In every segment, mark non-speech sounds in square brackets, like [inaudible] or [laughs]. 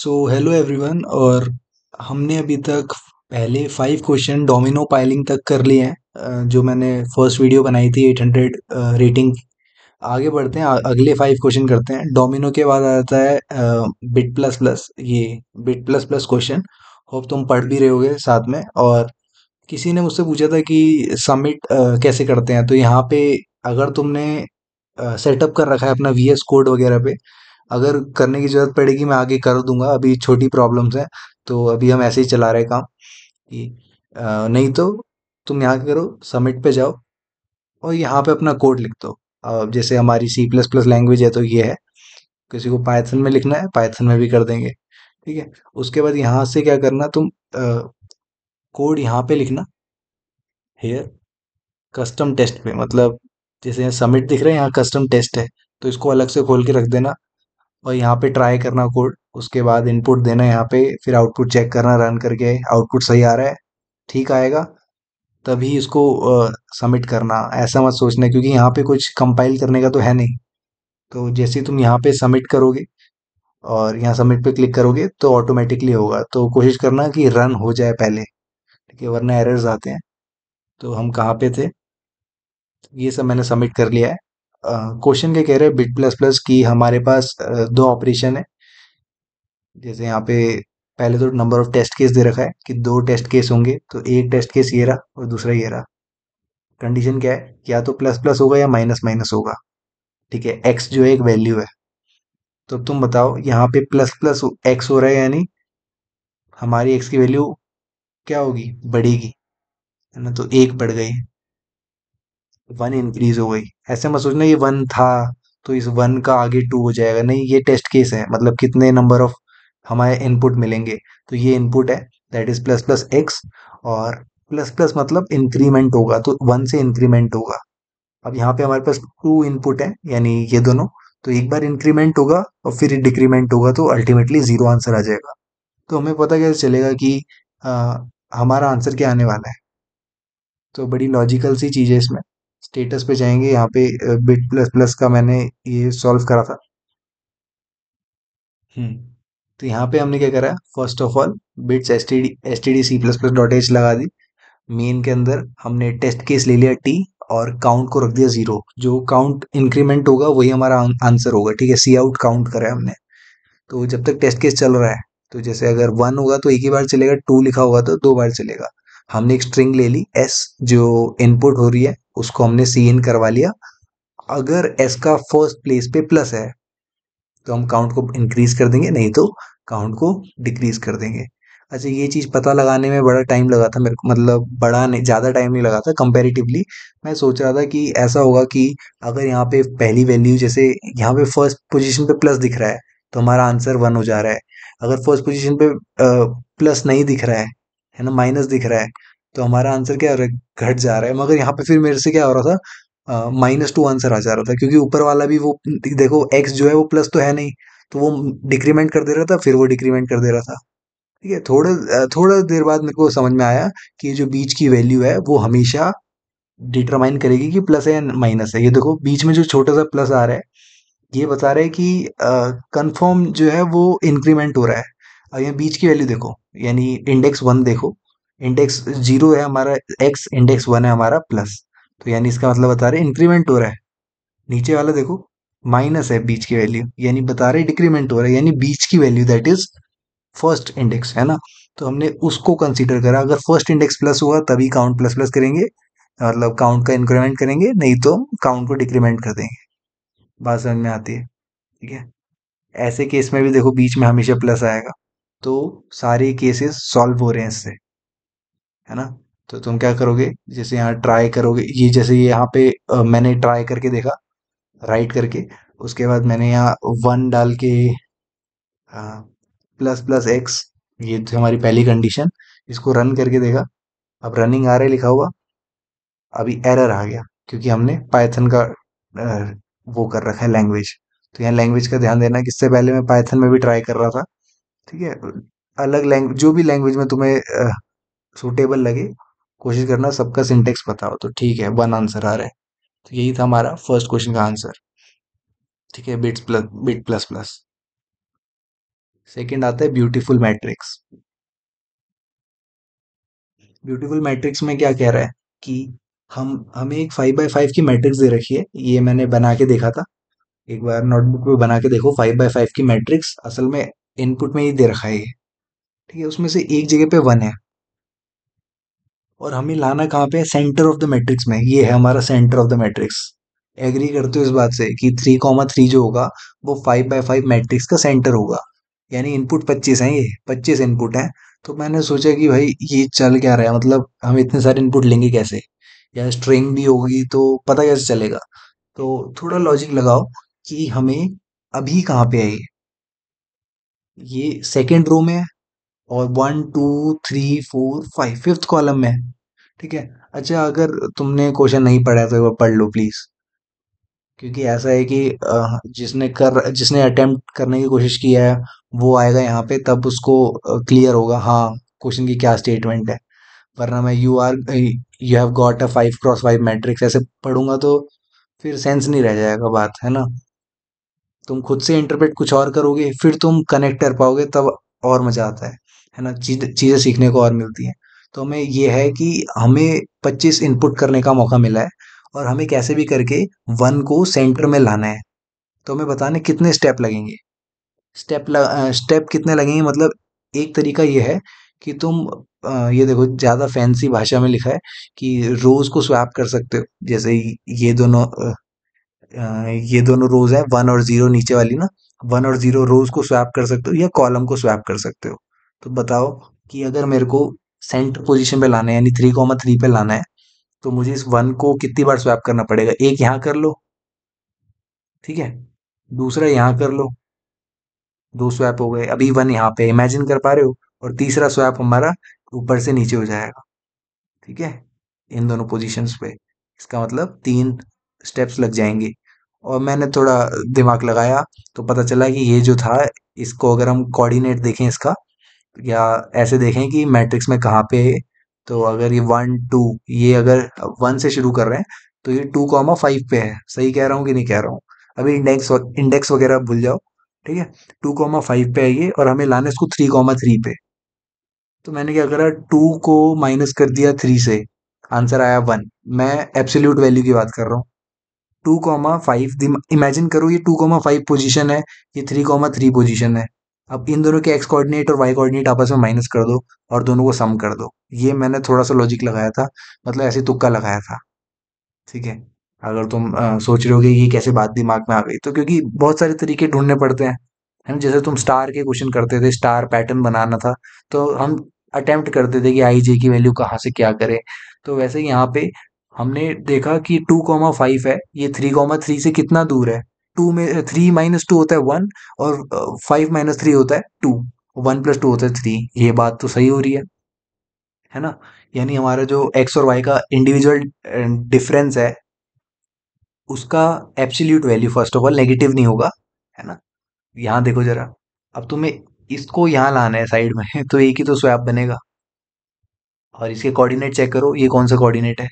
So hello everyone और हमने अभी तक पहले फाइव क्वेश्चन डोमिनो पाइलिंग तक कर लिए हैं जो मैंने फर्स्ट वीडियो बनाई थी एट हंड्रेड रेटिंग आगे बढ़ते हैं अगले फाइव क्वेश्चन करते हैं डोमिनो के बाद आ जाता है बिट प्लस प्लस ये bit plus plus question hope तुम पढ़ भी रहे होगे साथ में और किसी ने मुझसे पूछा था कि सबमिट कैसे करते हैं तो यहाँ पे अगर तुमने सेटअप कर रखा है अपना वी एस कोड वगैरह पे अगर करने की ज़रूरत पड़ेगी मैं आगे कर दूंगा अभी छोटी प्रॉब्लम्स हैं तो अभी हम ऐसे ही चला रहे काम कि नहीं तो तुम यहाँ करो सबमिट पे जाओ और यहाँ पे अपना कोड लिख दो अब जैसे हमारी सी प्लस प्लस लैंग्वेज है तो ये है किसी को पाइथन में लिखना है पाइथन में भी कर देंगे ठीक है उसके बाद यहाँ से क्या करना तुम कोड यहाँ पे लिखना हेयर कस्टम टेस्ट पे मतलब जैसे यहाँ सबमिट दिख रहा है यहाँ कस्टम टेस्ट है तो इसको अलग से खोल के रख देना और यहाँ पे ट्राई करना कोड उसके बाद इनपुट देना यहाँ पे फिर आउटपुट चेक करना रन करके आउटपुट सही आ रहा है ठीक आएगा तभी इसको सबमिट करना ऐसा मत सोचना क्योंकि यहाँ पे कुछ कंपाइल करने का तो है नहीं तो जैसे तुम यहाँ पे सबमिट करोगे और यहाँ सबमिट पे क्लिक करोगे तो ऑटोमेटिकली होगा तो कोशिश करना कि रन हो जाए पहले ठीक है वरना एरर्स आते हैं तो हम कहाँ पे थे ये सब मैंने सबमिट कर लिया है क्वेश्चन क्या कह रहे हैं बिट प्लस प्लस की हमारे पास दो ऑपरेशन है जैसे यहाँ पे पहले तो नंबर ऑफ टेस्ट केस दे रखा है कि दो टेस्ट केस होंगे तो एक टेस्ट केस ये रहा और दूसरा ये रहा कंडीशन क्या है या तो प्लस प्लस होगा या माइनस माइनस होगा ठीक है एक्स जो है एक वैल्यू है तो तुम बताओ यहाँ पे प्लस प्लस एक्स हो रहा है यानी हमारी एक्स की वैल्यू क्या होगी बढ़ेगी है ना तो एक बढ़ गई वन इंक्रीज हो गई ऐसे मत सोचना ये वन था तो इस वन का आगे टू हो जाएगा नहीं ये टेस्ट केस है मतलब कितने नंबर ऑफ हमारे इनपुट मिलेंगे तो ये इनपुट है that is plus plus x और प्लस प्लस मतलब इंक्रीमेंट होगा तो वन से इंक्रीमेंट होगा अब यहाँ पे हमारे पास टू इनपुट है यानी ये दोनों तो एक बार इंक्रीमेंट होगा और फिर डिक्रीमेंट होगा तो अल्टीमेटली जीरो आंसर आ जाएगा तो हमें पता कैसे चलेगा कि आ, हमारा आंसर क्या आने वाला है तो बड़ी लॉजिकल सी चीज़ है इसमें स्टेटस पे जाएंगे यहाँ पे बिट प्लस प्लस का मैंने ये सॉल्व करा था हम्म तो यहाँ पे हमने क्या करा first of all bits S T D S T D C plus plus dot H लगा दी मेन के अंदर हमने टेस्ट केस ले लिया टी और काउंट को रख दिया जीरो जो काउंट इंक्रीमेंट होगा वही हमारा आंसर होगा ठीक है सी आउट काउंट करा है हमने तो जब तक टेस्ट केस चल रहा है तो जैसे अगर वन होगा तो एक ही बार चलेगा टू लिखा होगा तो दो बार चलेगा हमने एक स्ट्रिंग ले ली एस जो इनपुट हो रही है उसको हमने सी इन करवा लिया अगर एस का फर्स्ट प्लेस पे प्लस है तो हम काउंट को इंक्रीज कर देंगे नहीं तो काउंट को डिक्रीज कर देंगे अच्छा ये चीज़ पता लगाने में बड़ा टाइम लगा था मेरे को मतलब बड़ा नहीं ज़्यादा टाइम नहीं लगा था कंपेरेटिवली मैं सोच रहा था कि ऐसा होगा कि अगर यहाँ पे पहली वैल्यू जैसे यहाँ पे फर्स्ट पोजीशन पे प्लस दिख रहा है तो हमारा आंसर वन हो जा रहा है अगर फर्स्ट पोजीशन पे प्लस नहीं दिख रहा है है ना माइनस दिख रहा है तो हमारा आंसर क्या हो रहा है घट जा रहा है मगर यहाँ पे फिर मेरे से क्या हो रहा था माइनस टू आंसर आ जा रहा था क्योंकि ऊपर वाला भी वो देखो एक्स जो है वो प्लस तो है नहीं तो वो डिक्रीमेंट कर दे रहा था फिर वो डिक्रीमेंट कर दे रहा था ठीक है थोड़ा थोड़ा देर बाद मेरे को समझ में आया कि जो बीच की वैल्यू है वो हमेशा डिटरमाइन करेगी कि प्लस है या माइनस है ये देखो बीच में जो छोटा सा प्लस आ रहा है ये बता रहा है कि कंफर्म जो है वो इंक्रीमेंट हो रहा है और यहाँ बीच की वैल्यू देखो यानी इंडेक्स वन देखो इंडेक्स जीरो है हमारा एक्स इंडेक्स वन है हमारा प्लस तो यानी इसका मतलब बता रहे इंक्रीमेंट हो रहा है नीचे वाला देखो माइनस है बीच की वैल्यू यानी बता रहे डिक्रीमेंट हो रहा है यानी बीच की value that is first index है ना तो हमने उसको कंसीडर करा अगर फर्स्ट इंडेक्स प्लस हुआ तभी काउंट प्लस प्लस करेंगे मतलब काउंट का इंक्रीमेंट करेंगे नहीं तो काउंट को डिक्रीमेंट कर देंगे बात समझ में आती है ठीक है ऐसे केस में भी देखो बीच में हमेशा प्लस आएगा तो सारे केसेस सॉल्व हो रहे हैं इससे है ना तो तुम क्या करोगे जैसे यहाँ ट्राई करोगे ये जैसे यहाँ पे आ, मैंने ट्राई करके देखा राइट करके उसके बाद मैंने यहाँ वन डाल के आ, प्लस प्लस एक्स ये थी हमारी पहली कंडीशन इसको रन करके देखा अब रनिंग आ रहा है लिखा हुआ अभी एरर आ गया क्योंकि हमने पाइथन का आ, वो कर रखा है लैंग्वेज तो यहाँ लैंग्वेज का ध्यान देना किससे पहले मैं पाइथन में भी ट्राई कर रहा था ठीक है अलग लैंग्वेज जो भी लैंग्वेज में तुम्हें सूटेबल लगे कोशिश करना सबका सिंटेक्स पता हो तो ठीक है वन आंसर आ रहा है तो यही था हमारा फर्स्ट क्वेश्चन का आंसर ठीक है bits plus bit plus plus second आता है ब्यूटीफुल मैट्रिक्स ब्यूटीफुल मैट्रिक्स में क्या कह रहा है कि हम हमें एक फाइव बाई फाइव की मैट्रिक्स दे रखी है ये मैंने बना के देखा था एक बार नोटबुक पे बना के देखो फाइव बाय फाइव की मैट्रिक्स असल में इनपुट में ही दे रखा है ठीक है उसमें से एक जगह पे वन है और हमें लाना कहाँ पे सेंटर ऑफ द मैट्रिक्स में ये है हमारा centre of the matrix agree करते हो इस बात से कि थ्री कॉमा थ्री जो होगा वो फाइव बाई फाइव मैट्रिक्स का सेंटर होगा यानी इनपुट पच्चीस हैं ये पच्चीस इनपुट हैं तो मैंने सोचा कि भाई ये चल क्या रहा है मतलब हम इतने सारे इनपुट लेंगे कैसे या स्ट्रिंग भी होगी तो पता कैसे चलेगा तो थोड़ा लॉजिक लगाओ कि हमें अभी कहाँ पे आई ये सेकेंड रो में है और one two three four five fifth column में है ठीक है अच्छा अगर तुमने क्वेश्चन नहीं पढ़ा तो एक बार पढ़ लो प्लीज़ क्योंकि ऐसा है कि जिसने कर जिसने अटेम्प्ट करने की कोशिश किया है वो आएगा यहाँ पे तब उसको क्लियर होगा हाँ क्वेश्चन की क्या स्टेटमेंट है वरना मैं you are you have got a five cross five matrix ऐसे पढ़ूंगा तो फिर सेंस नहीं रह जाएगा बात है ना तुम खुद से इंटरप्रेट कुछ और करोगे फिर तुम कनेक्ट कर पाओगे तब और मज़ा आता है है ना चीज़ चीज़ें सीखने को और मिलती हैं तो हमें यह है कि हमें 25 इनपुट करने का मौका मिला है और हमें कैसे भी करके वन को सेंटर में लाना है तो हमें बताने कितने स्टेप लगेंगे स्टेप लग, स्टेप कितने लगेंगे मतलब एक तरीका यह है कि तुम ये देखो ज़्यादा फैंसी भाषा में लिखा है कि रोज़ को स्वैप कर सकते हो जैसे ये दोनों ये दोनों रोज है वन और जीरो नीचे वाली ना वन और जीरो रोज को स्वैप कर सकते हो या कॉलम को स्वैप कर सकते हो तो बताओ कि अगर मेरे को सेंटर पोजीशन पे लाना है यानी थ्री कॉमा थ्री पे लाना है तो मुझे इस वन को कितनी बार स्वैप करना पड़ेगा एक यहाँ कर लो ठीक है दूसरा यहाँ कर लो दो स्वैप हो गए अभी वन यहाँ पे इमेजिन कर पा रहे हो और तीसरा स्वैप हमारा ऊपर से नीचे हो जाएगा ठीक है इन दोनों पोजिशन पे इसका मतलब तीन स्टेप्स लग जाएंगे और मैंने थोड़ा दिमाग लगाया तो पता चला कि ये जो था इसको अगर हम कोऑर्डिनेट देखें इसका या ऐसे देखें कि मैट्रिक्स में कहाँ पे तो अगर ये वन टू ये अगर वन से शुरू कर रहे हैं तो ये टू कॉमा फाइव पे है सही कह रहा हूँ कि नहीं कह रहा हूँ अभी इंडेक्स इंडेक्स वगैरह भूल जाओ ठीक है टू कॉमा फाइव पे है ये और हमें लाना इसको थ्री कॉमा थ्री पे तो मैंने क्या करा टू को माइनस कर दिया थ्री से आंसर आया वन मैं एब्सोल्यूट वैल्यू की बात कर रहा हूँ टू कॉमा फाइव इमेजिन करो ये टू कॉमा फाइव पोजिशन है ये थ्री कॉमा थ्री पोजिशन है अब इन दोनों के एक्स कोऑर्डिनेट और वाई कोऑर्डिनेट आपस में माइनस कर दो और दोनों को सम कर दो ये मैंने थोड़ा सा लॉजिक लगाया था मतलब ऐसे तुक्का लगाया था ठीक है अगर तुम आ, सोच रहे हो कि ये कैसे बात दिमाग में आ गई तो क्योंकि बहुत सारे तरीके ढूंढने पड़ते हैं है ना जैसे तुम स्टार के क्वेश्चन करते थे स्टार पैटर्न बनाना था तो हम अटेम्प्ट करते थे कि आई जे की वैल्यू कहाँ से क्या करे तो वैसे यहाँ पे हमने देखा कि टू कॉमा फाइव है ये थ्री कॉमा थ्री से कितना दूर है टू में थ्री माइनस टू होता है वन और फाइव माइनस थ्री होता है टू वन प्लस टू होता है थ्री ये बात तो सही हो रही है है ना यानी हमारा जो एक्स और वाई का इंडिविजुअल डिफरेंस है उसका absolute value first of all negative नहीं होगा है ना यहाँ देखो जरा अब तुम्हें इसको यहाँ लाना है साइड में [laughs] तो एक ही तो स्वैप बनेगा और इसके कोऑर्डिनेट चेक करो ये कौन सा कोऑर्डिनेट है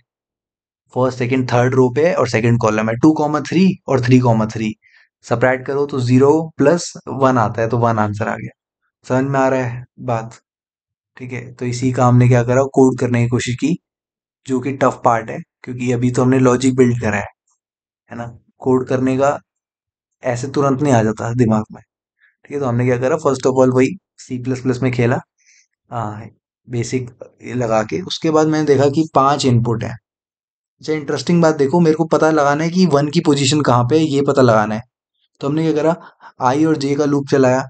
फर्स्ट सेकंड थर्ड रो पे और सेकंड कॉलम है टू कॉमा थ्री और थ्री कॉमा थ्री सपरेट करो तो जीरो प्लस वन आता है तो वन आंसर आ गया समझ में आ रहा है बात ठीक है तो इसी का हमने क्या करा कोड करने की कोशिश की जो कि टफ पार्ट है क्योंकि अभी तो हमने लॉजिक बिल्ड करा है है ना कोड करने का ऐसे तुरंत नहीं आ जाता दिमाग में ठीक है तो हमने क्या करा फर्स्ट ऑफ ऑल वही सी प्लस प्लस में खेला आ, हाँ, बेसिक लगा के उसके बाद मैंने देखा कि पांच इनपुट हैं अच्छा इंटरेस्टिंग बात देखो मेरे को पता लगाना है कि वन की पोजीशन कहाँ पे है ये पता लगाना है तो हमने क्या करा आई और जे का लूप चलाया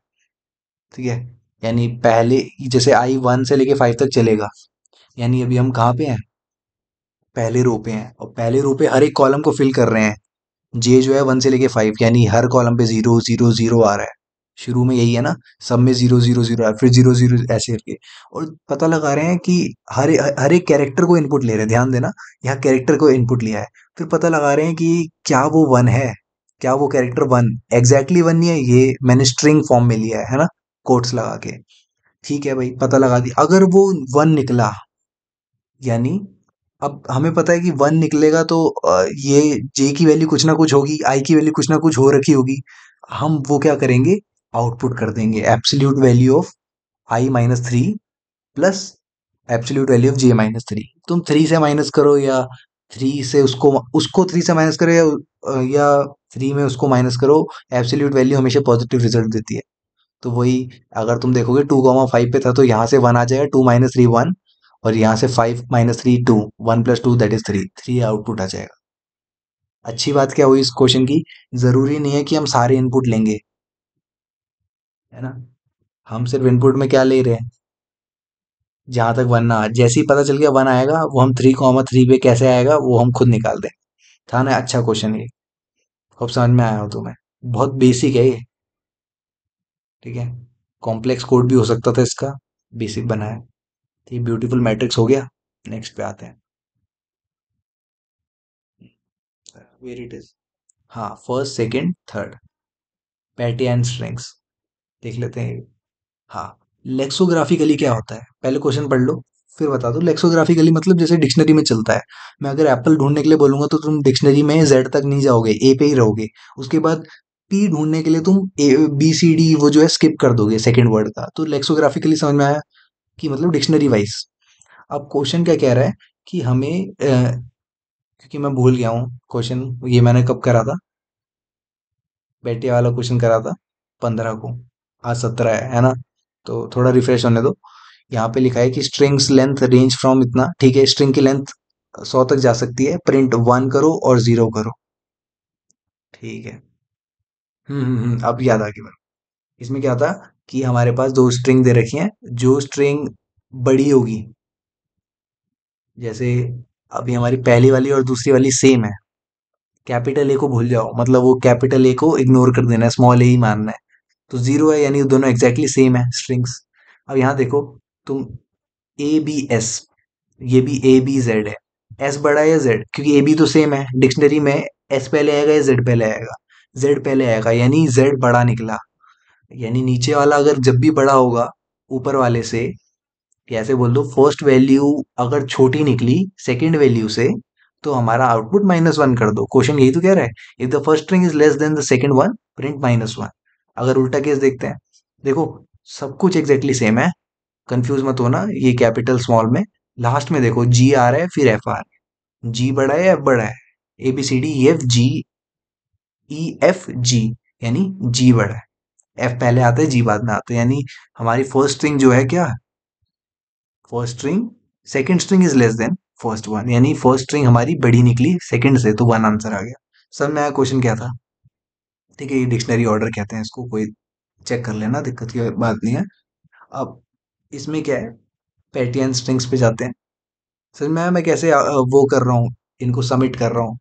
ठीक है यानी पहले जैसे आई वन से लेके फाइव तक चलेगा यानी अभी हम कहाँ पे हैं पहले रो पे हैं और पहले रो पे हर एक कॉलम को फिल कर रहे हैं जे जो है वन से लेके फाइव यानी हर कॉलम पे जीरो जीरो जीरो आ रहा है शुरू में यही है ना सब में जीरो जीरो जीरो है फिर जीरो जीरो ऐसे करके और पता लगा रहे हैं कि हर हर एक कैरेक्टर को इनपुट ले रहे हैं ध्यान देना यहाँ कैरेक्टर को इनपुट लिया है फिर पता लगा रहे हैं कि क्या वो वन है क्या वो कैरेक्टर वन एग्जैक्टली वन नहीं है ये मैंने स्ट्रिंग फॉर्म में लिया है ना कोट्स लगा के ठीक है भाई पता लगा दी अगर वो वन निकला यानी अब हमें पता है कि वन निकलेगा तो ये जे की वैल्यू कुछ ना कुछ होगी आई की वैल्यू कुछ ना कुछ हो रखी होगी हम वो क्या करेंगे आउटपुट कर देंगे absolute value of I minus three plus absolute value of J minus three तुम थ्री से माइनस करो या थ्री से उसको उसको थ्री से माइनस करो या या थ्री में उसको माइनस करो एब्सोल्यूट वैल्यू हमेशा पॉजिटिव रिजल्ट देती है तो वही अगर तुम देखोगे टू कॉमा फाइव पे था तो यहाँ से वन आ जाएगा टू माइनस थ्री वन और यहाँ से five minus three two one plus two that is three three output आ जाएगा अच्छी बात क्या हुई इस क्वेश्चन की ज़रूरी नहीं है कि हम सारे इनपुट लेंगे है ना हम सिर्फ इनपुट में क्या ले रहे हैं जहां तक वन ना जैसे ही पता चल गया वन आएगा वो हम थ्री कॉमा थ्री पे कैसे आएगा वो हम खुद निकाल दें था ना अच्छा क्वेश्चन ये होप समझ में आया हो तुम्हें बहुत बेसिक है ये ठीक है कॉम्प्लेक्स कोड भी हो सकता था इसका बेसिक बनाया तो ये ब्यूटीफुल मैट्रिक्स हो गया नेक्स्ट पे आते हैं वेर इट इज हाँ फर्स्ट सेकेंड थर्ड पैटी एंड स्ट्रिंग्स देख लेते हैं हाँ लेक्सोग्राफिकली क्या होता है पहले क्वेश्चन पढ़ लो फिर बता दो लेक्सोग्राफिकली मतलब जैसे डिक्शनरी में चलता है मैं अगर एप्पल ढूंढने के लिए बोलूंगा तो तुम डिक्शनरी में जेड तक नहीं जाओगे ए पे ही रहोगे उसके बाद पी ढूंढने के लिए तुम ए बी सी डी वो जो है स्किप कर दोगे सेकेंड वर्ड का तो लेक्सोग्राफिकली समझ में आया कि मतलब डिक्शनरी वाइज अब क्वेश्चन क्या कह रहा है कि हमें आ, क्योंकि मैं भूल गया हूँ क्वेश्चन ये मैंने कब करा था बैठे वाला क्वेश्चन करा था पंद्रह को आज सत्रह है है ना तो थोड़ा रिफ्रेश होने दो यहाँ पे लिखा है कि स्ट्रिंग्स लेंथ रेंज फ्रॉम इतना ठीक है स्ट्रिंग की लेंथ सौ तक जा सकती है प्रिंट वन करो और जीरो करो ठीक है हम्म, हम्म, हम्म अब याद आ गई इसमें क्या था कि हमारे पास दो स्ट्रिंग दे रखी हैं जो स्ट्रिंग बड़ी होगी जैसे अभी हमारी पहली वाली और दूसरी वाली सेम है कैपिटल ए को भूल जाओ मतलब वो कैपिटल ए को इग्नोर कर देना है स्मॉल ए ही मानना है तो जीरो है यानी दोनों एग्जैक्टली सेम है स्ट्रिंग्स अब यहाँ देखो तुम ए बी एस ये भी ए बी जेड है एस बड़ा तो है जेड क्योंकि ए बी तो सेम है डिक्शनरी में एस पहले आएगा या जेड पहले आएगा जेड पहले आएगा यानी जेड बड़ा निकला यानी नीचे वाला अगर जब भी बड़ा होगा ऊपर वाले से ऐसे बोल दो फर्स्ट वैल्यू अगर छोटी निकली सेकेंड वैल्यू से तो हमारा आउटपुट माइनस वन कर दो क्वेश्चन यही तो कह रहा है if the first string is less than the second one print minus one अगर उल्टा केस देखते हैं देखो सब कुछ एग्जैक्टली सेम है कंफ्यूज मत होना ये कैपिटल स्मॉल में लास्ट में देखो जी आ रहा है फिर एफ आ रहा है जी बड़ा है एफ बड़ा है A B C D F G E F G यानी जी बड़ा है एफ पहले आता है जी बाद में आता है यानी हमारी फर्स्ट स्ट्रिंग जो है क्या first string second string is less than first one यानी फर्स्ट स्ट्रिंग हमारी बड़ी निकली सेकेंड से तो वन आंसर आ गया सर मेरा क्वेश्चन क्या था ठीक है ये डिक्शनरी ऑर्डर कहते हैं इसको कोई चेक कर लेना दिक्कत की बात नहीं है अब इसमें क्या है पेटीएन स्ट्रिंग्स पे जाते हैं सर मैं मैं कैसे वो कर रहा हूँ इनको सबमिट कर रहा हूँ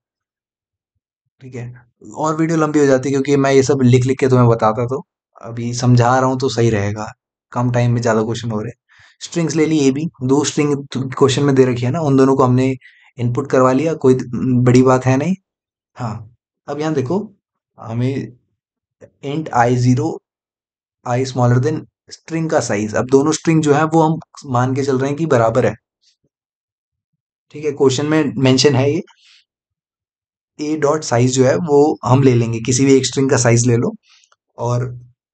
ठीक है और वीडियो लंबी हो जाती है क्योंकि मैं ये सब लिख लिख के तुम्हें बताता तो अभी समझा रहा हूँ तो सही रहेगा कम टाइम में ज़्यादा क्वेश्चन हो रहे स्ट्रिंग्स ले ली ये भी दो स्ट्रिंग क्वेश्चन तो में दे रखी है ना उन दोनों को हमने इनपुट करवा लिया कोई बड़ी बात है नहीं हाँ अब यहाँ देखो हमें int I zero I smaller than string का साइज अब दोनों स्ट्रिंग जो है वो हम मान के चल रहे हैं कि बराबर है ठीक है क्वेश्चन में मेंशन है ये ए डॉट साइज जो है वो हम ले लेंगे किसी भी एक स्ट्रिंग का साइज ले लो और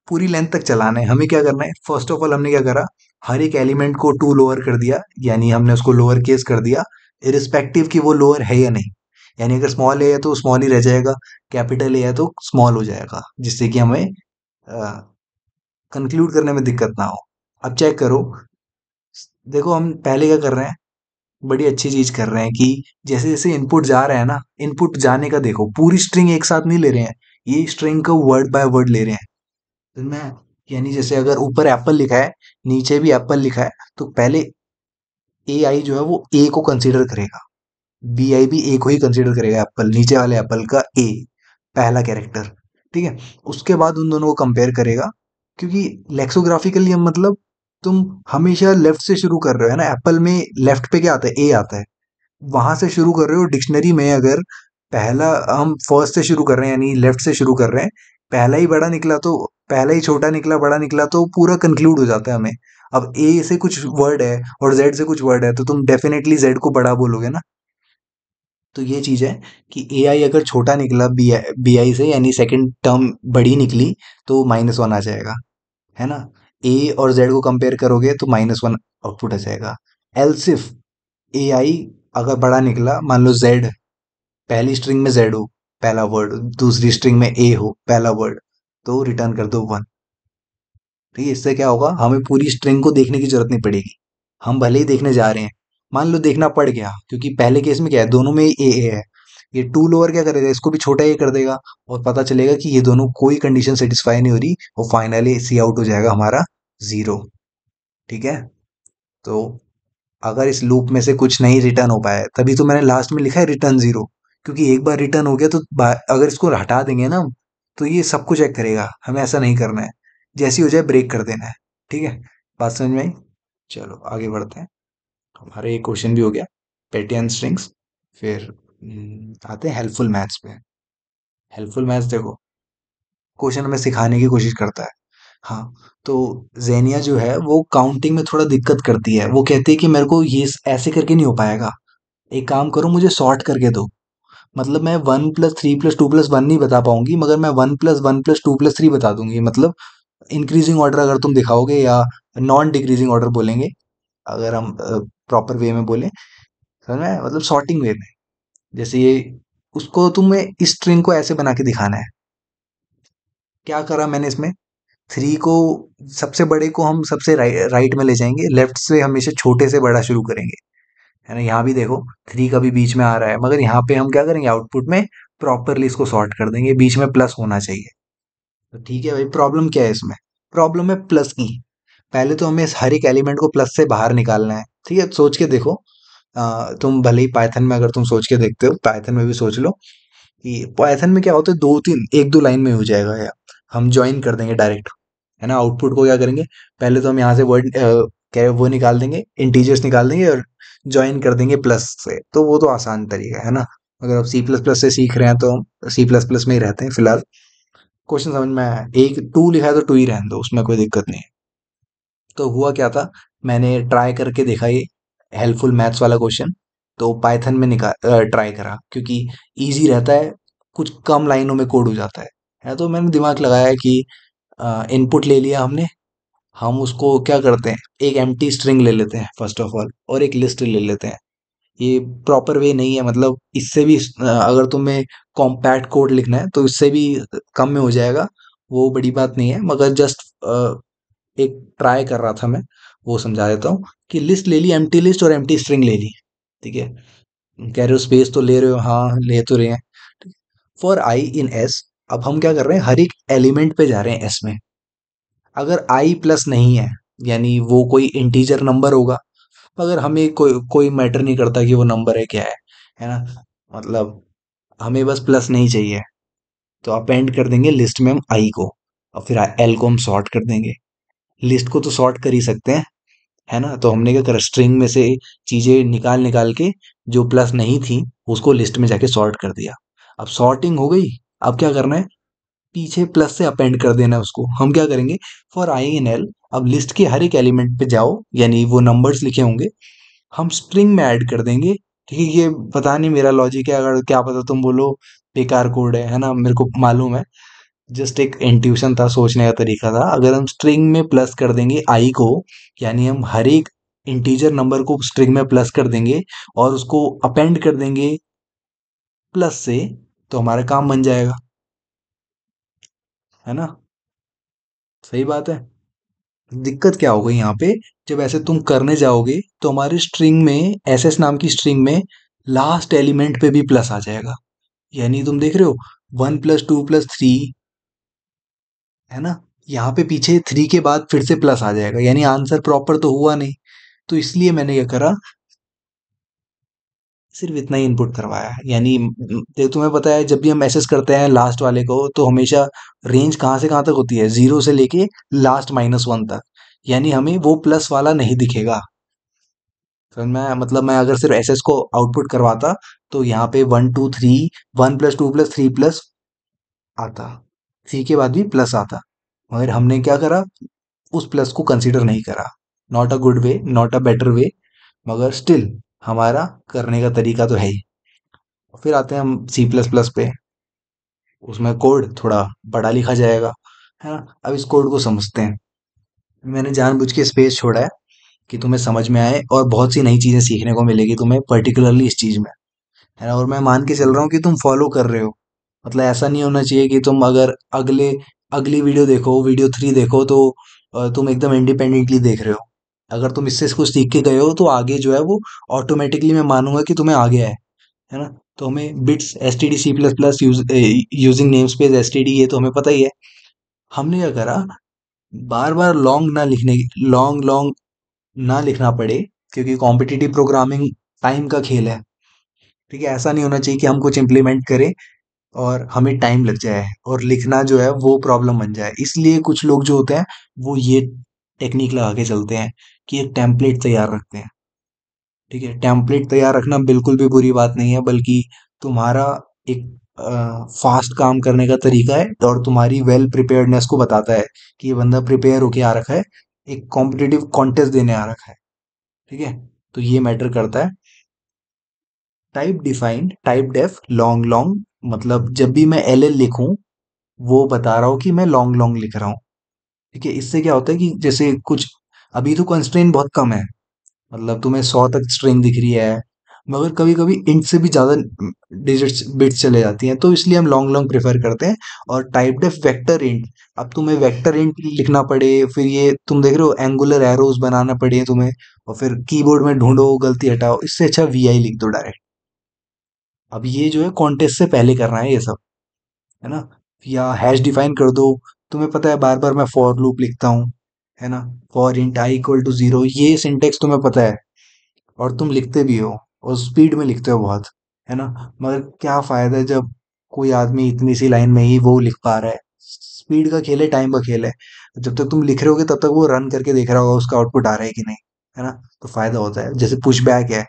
पूरी लेंथ तक चलाना है हमें क्या करना है फर्स्ट ऑफ ऑल हमने क्या करा हर एक एलिमेंट को टू लोअर कर दिया यानी हमने उसको लोअर केस कर दिया इरिस्पेक्टिव कि वो लोअर है या नहीं यानी अगर स्मॉल ए है तो स्मॉल ही रह जाएगा कैपिटल ए है तो स्मॉल हो जाएगा जिससे कि हमें कंक्लूड करने में दिक्कत ना हो अब चेक करो देखो हम पहले क्या कर रहे हैं बड़ी अच्छी चीज कर रहे हैं कि जैसे जैसे इनपुट जा रहा है ना इनपुट जाने का देखो पूरी स्ट्रिंग एक साथ नहीं ले रहे हैं ये स्ट्रिंग को वर्ड बाय वर्ड ले रहे हैं तो मैं यानी जैसे अगर ऊपर एप्पल लिखा है नीचे भी एप्पल लिखा है तो पहले ए आई जो है वो ए को कंसिडर करेगा बी आई बी ए को ही कंसिडर करेगा एप्पल नीचे वाले एप्पल का ए पहला कैरेक्टर ठीक है उसके बाद उन दोनों को कंपेयर करेगा क्योंकि लेक्सोग्राफिकली मतलब तुम हमेशा लेफ्ट से शुरू कर रहे हो है ना एप्पल में लेफ्ट पे क्या आता है ए आता है वहां से शुरू कर रहे हो डिक्शनरी में अगर पहला हम फर्स्ट से शुरू कर रहे हैं यानी लेफ्ट से शुरू कर रहे हैं पहला ही बड़ा निकला तो पहला ही छोटा निकला बड़ा निकला तो पूरा कंक्लूड हो जाता है हमें अब ए से कुछ वर्ड है और जेड से कुछ वर्ड है तो तुम डेफिनेटली जेड को बड़ा बोलोगे ना तो ये चीज़ है कि ए अगर छोटा निकला बी आई से यानी सेकेंड टर्म बड़ी निकली तो माइनस वन आ जाएगा है ना ए और जेड को कंपेयर करोगे तो माइनस वन आउटपुट आ जाएगा एल सिर्फ ए आई अगर बड़ा निकला मान लो जेड पहली स्ट्रिंग में जेड हो पहला वर्ड दूसरी स्ट्रिंग में ए हो पहला वर्ड तो रिटर्न कर दो वन ठीक है इससे क्या होगा हमें पूरी स्ट्रिंग को देखने की जरूरत नहीं पड़ेगी हम भले ही देखने जा रहे हैं मान लो देखना पड़ गया क्योंकि पहले केस में क्या है दोनों में ए ए है ये टू लोअर क्या करेगा इसको भी छोटा ए कर देगा और पता चलेगा कि ये दोनों कोई कंडीशन सेटिस्फाई नहीं हो रही और फाइनली सी आउट हो जाएगा हमारा ज़ीरो ठीक है तो अगर इस लूप में से कुछ नहीं रिटर्न हो पाया तभी तो मैंने लास्ट में लिखा है रिटर्न ज़ीरो क्योंकि एक बार रिटर्न हो गया तो अगर इसको हटा देंगे ना तो ये सब कुछ चेक करेगा हमें ऐसा नहीं करना है जैसी हो जाए ब्रेक कर देना है ठीक है बात समझ में आई चलो आगे बढ़ते हैं हमारा ये क्वेश्चन भी हो गया पेटी एंड स्ट्रिंग्स फिर हम्म, आते हैं हेल्पफुल मैथ्स पे हेल्पफुल मैथ्स देखो क्वेश्चन हमें सिखाने की कोशिश करता है हाँ तो जेनिया जो है वो काउंटिंग में थोड़ा दिक्कत करती है वो कहती है कि मेरे को ये ऐसे करके नहीं हो पाएगा एक काम करो मुझे सॉर्ट करके दो मतलब मैं one plus three plus two plus one नहीं बता पाऊंगी मगर मैं one plus one plus two plus three बता दूंगी मतलब इंक्रीजिंग ऑर्डर अगर तुम दिखाओगे या नॉन डिक्रीजिंग ऑर्डर बोलेंगे अगर हम प्रॉपर वे में बोले समझ में मतलब शॉर्टिंग वे में जैसे ये उसको तुम्हें इस स्ट्रिंग को ऐसे बना के दिखाना है क्या करा मैंने इसमें थ्री को सबसे बड़े को हम सबसे राइ, राइट में ले जाएंगे लेफ्ट से हमेशा छोटे से बड़ा शुरू करेंगे है ना यहाँ भी देखो थ्री का भी बीच में आ रहा है मगर यहाँ पे हम क्या करेंगे आउटपुट में प्रॉपरली इसको सॉर्ट कर देंगे बीच में प्लस होना चाहिए तो ठीक है भाई प्रॉब्लम क्या है इसमें प्रॉब्लम है प्लस की पहले तो हमें हर एक एलिमेंट को प्लस से बाहर निकालना है ठीक है सोच के देखो आ, तुम भले ही पाइथन में अगर तुम सोच के देखते हो पाइथन में भी सोच लो कि पाइथन में क्या होता है दो तीन एक दो लाइन में हो जाएगा या हम ज्वाइन कर देंगे डायरेक्ट है ना आउटपुट को क्या करेंगे पहले तो हम यहाँ से वर्ड क्या वो निकाल देंगे इंटीजर्स निकाल देंगे और ज्वाइन कर देंगे प्लस से तो वो तो आसान तरीका है ना अगर आप सी प्लस प्लस से सीख रहे हैं तो हम सी प्लस प्लस में ही रहते हैं फिलहाल क्वेश्चन समझ में आया एक टू लिखा है तो टू ही रहने दो उसमें कोई दिक्कत नहीं है तो हुआ क्या था मैंने ट्राई करके देखा ये हेल्पफुल मैथ्स वाला क्वेश्चन तो पाइथन में निकाल ट्राई करा क्योंकि ईजी रहता है कुछ कम लाइनों में कोड हो जाता है है तो मैंने दिमाग लगाया कि इनपुट ले लिया हमने हम उसको क्या करते हैं एक एम स्ट्रिंग ले लेते हैं फर्स्ट ऑफ ऑल और एक लिस्ट ले लेते हैं ये प्रॉपर वे नहीं है मतलब इससे भी अगर तुम्हें कॉम्पैक्ट कोड लिखना है तो इससे भी कम में हो जाएगा वो बड़ी बात नहीं है मगर जस्ट एक ट्राई कर रहा था मैं वो समझा देता हूँ कि लिस्ट ले ली एम लिस्ट और एम स्ट्रिंग ले ली ठीक है कह रहे हो स्पेस तो ले रहे हो हाँ ले तो रहे हैं फॉर आई इन एस अब हम क्या कर रहे हैं हर एक एलिमेंट पे जा रहे हैं एस में अगर आई प्लस नहीं है यानी वो कोई इंटीजर नंबर होगा मगर तो हमें कोई कोई मैटर नहीं करता कि वो नंबर है क्या है है ना मतलब हमें बस प्लस नहीं चाहिए तो आप एंड कर देंगे लिस्ट में हम आई को और फिर एल को हम सॉर्ट कर देंगे लिस्ट को तो सॉर्ट कर ही सकते हैं है ना तो हमने क्या करा स्ट्रिंग में से चीज़ें निकाल निकाल के जो प्लस नहीं थी उसको लिस्ट में जाके सॉर्ट कर दिया अब सॉर्टिंग हो गई अब क्या करना है पीछे प्लस से अपेंड कर देना है उसको हम क्या करेंगे फॉर आई एन एल अब लिस्ट के हर एक एलिमेंट पे जाओ यानी वो नंबर्स लिखे होंगे हम स्ट्रिंग में ऐड कर देंगे ठीक है ये पता नहीं मेरा लॉजिक है अगर क्या पता तुम बोलो बेकार कोड है है ना मेरे को मालूम है जस्ट एक इंट्यूशन था सोचने का तरीका था अगर हम स्ट्रिंग में प्लस कर देंगे आई को यानी हम हर एक इंटीजर नंबर को स्ट्रिंग में प्लस कर देंगे और उसको अपेंड कर देंगे प्लस से तो हमारा काम बन जाएगा है ना सही बात है दिक्कत क्या होगी यहाँ पे जब ऐसे तुम करने जाओगे तो हमारे स्ट्रिंग में एस एस नाम की स्ट्रिंग में लास्ट एलिमेंट पे भी प्लस आ जाएगा यानी तुम देख रहे हो one plus two plus three है ना यहाँ पे पीछे थ्री के बाद फिर से प्लस आ जाएगा यानी आंसर प्रॉपर तो हुआ नहीं तो इसलिए मैंने ये करा सिर्फ इतना ही इनपुट करवाया है यानी तुम्हें पता है जब भी हम मैसेज करते हैं लास्ट वाले को तो हमेशा रेंज कहाँ से कहाँ तक होती है जीरो से लेके लास्ट माइनस वन तक यानी हमें वो प्लस वाला नहीं दिखेगा तो मैं मतलब मैं अगर सिर्फ एस को आउटपुट करवाता तो यहाँ पे one two three one plus two plus three plus आता सी के बाद भी प्लस आता मगर हमने क्या करा उस प्लस को कंसिडर नहीं करा not a good way not a better way मगर स्टिल हमारा करने का तरीका तो है ही फिर आते हैं हम सी प्लस प्लस पे उसमें कोड थोड़ा बड़ा लिखा जाएगा है ना अब इस कोड को समझते हैं मैंने जानबूझ के स्पेस छोड़ा है कि तुम्हें समझ में आए और बहुत सी नई चीज़ें सीखने को मिलेगी तुम्हें पर्टिकुलरली इस चीज़ में है ना और मैं मान के चल रहा हूँ कि तुम फॉलो कर रहे हो मतलब ऐसा नहीं होना चाहिए कि तुम अगर अगले अगली वीडियो देखो वीडियो थ्री देखो तो तुम एकदम इंडिपेंडेंटली देख रहे हो अगर तुम इससे कुछ सीख के गए हो तो आगे जो है वो ऑटोमेटिकली मैं मानूंगा कि तुम्हें आगे है है ना तो हमें bits S T D C plus plus using namespace s T d ये तो हमें पता ही है हमने क्या करा बार बार लॉन्ग ना लिखने लॉन्ग लॉन्ग ना लिखना पड़े क्योंकि कॉम्पिटिटिव प्रोग्रामिंग टाइम का खेल है ठीक है ऐसा नहीं होना चाहिए कि हम कुछ इम्प्लीमेंट करें और हमें टाइम लग जाए और लिखना जो है वो प्रॉब्लम बन जाए इसलिए कुछ लोग जो होते हैं वो ये टेक्निक लगा के चलते हैं कि एक टेम्पलेट तैयार रखते हैं ठीक है टेम्पलेट तैयार रखना बिल्कुल भी बुरी बात नहीं है बल्कि तुम्हारा एक फास्ट काम करने का तरीका है और तुम्हारी वेल प्रिपेयर्डनेस को बताता है कि ये बंदा प्रिपेयर होके आ रखा है एक कॉम्पिटेटिव कॉन्टेस्ट देने आ रखा है ठीक है तो ये मैटर करता है type defined type def long long मतलब जब भी मैं एल एल लिखूँ वो बता रहा हूँ कि मैं लॉन्ग लॉन्ग लिख रहा हूँ ठीक है इससे क्या होता है कि जैसे कुछ अभी तो कंस्ट्रेंट बहुत कम है मतलब तुम्हें सौ तक स्ट्रिंग दिख रही है मगर कभी कभी इंट से भी ज़्यादा डिजिट्स बिट्स चले जाती हैं तो इसलिए हम लॉन्ग लॉन्ग प्रेफर करते हैं और टाइप डेफ वेक्टर इंट अब तुम्हें वेक्टर इंट लिखना पड़े फिर ये तुम देख रहे हो एंगुलर एरोज बनाना पड़े तुम्हें और फिर कीबोर्ड में ढूंढो गलती हटाओ इससे अच्छा वी आई लिख दो डायरेक्ट अब ये जो है कॉन्टेस्ट से पहले करना है ये सब है ना या हैश डिफाइन कर दो तुम्हें पता है बार बार मैं फॉर लूप लिखता हूँ है ना for int i equal to zero ये सिंटेक्स तुम्हें पता है और तुम लिखते भी हो और स्पीड में लिखते हो बहुत है ना मगर क्या फ़ायदा है जब कोई आदमी इतनी सी लाइन में ही वो लिख पा रहा है स्पीड का खेल है टाइम का खेल है जब तक तुम लिख रहे होगे तब तक वो रन करके देख रहा होगा उसका आउटपुट आ रहा है कि नहीं है ना तो फ़ायदा होता है जैसे पुशबैक है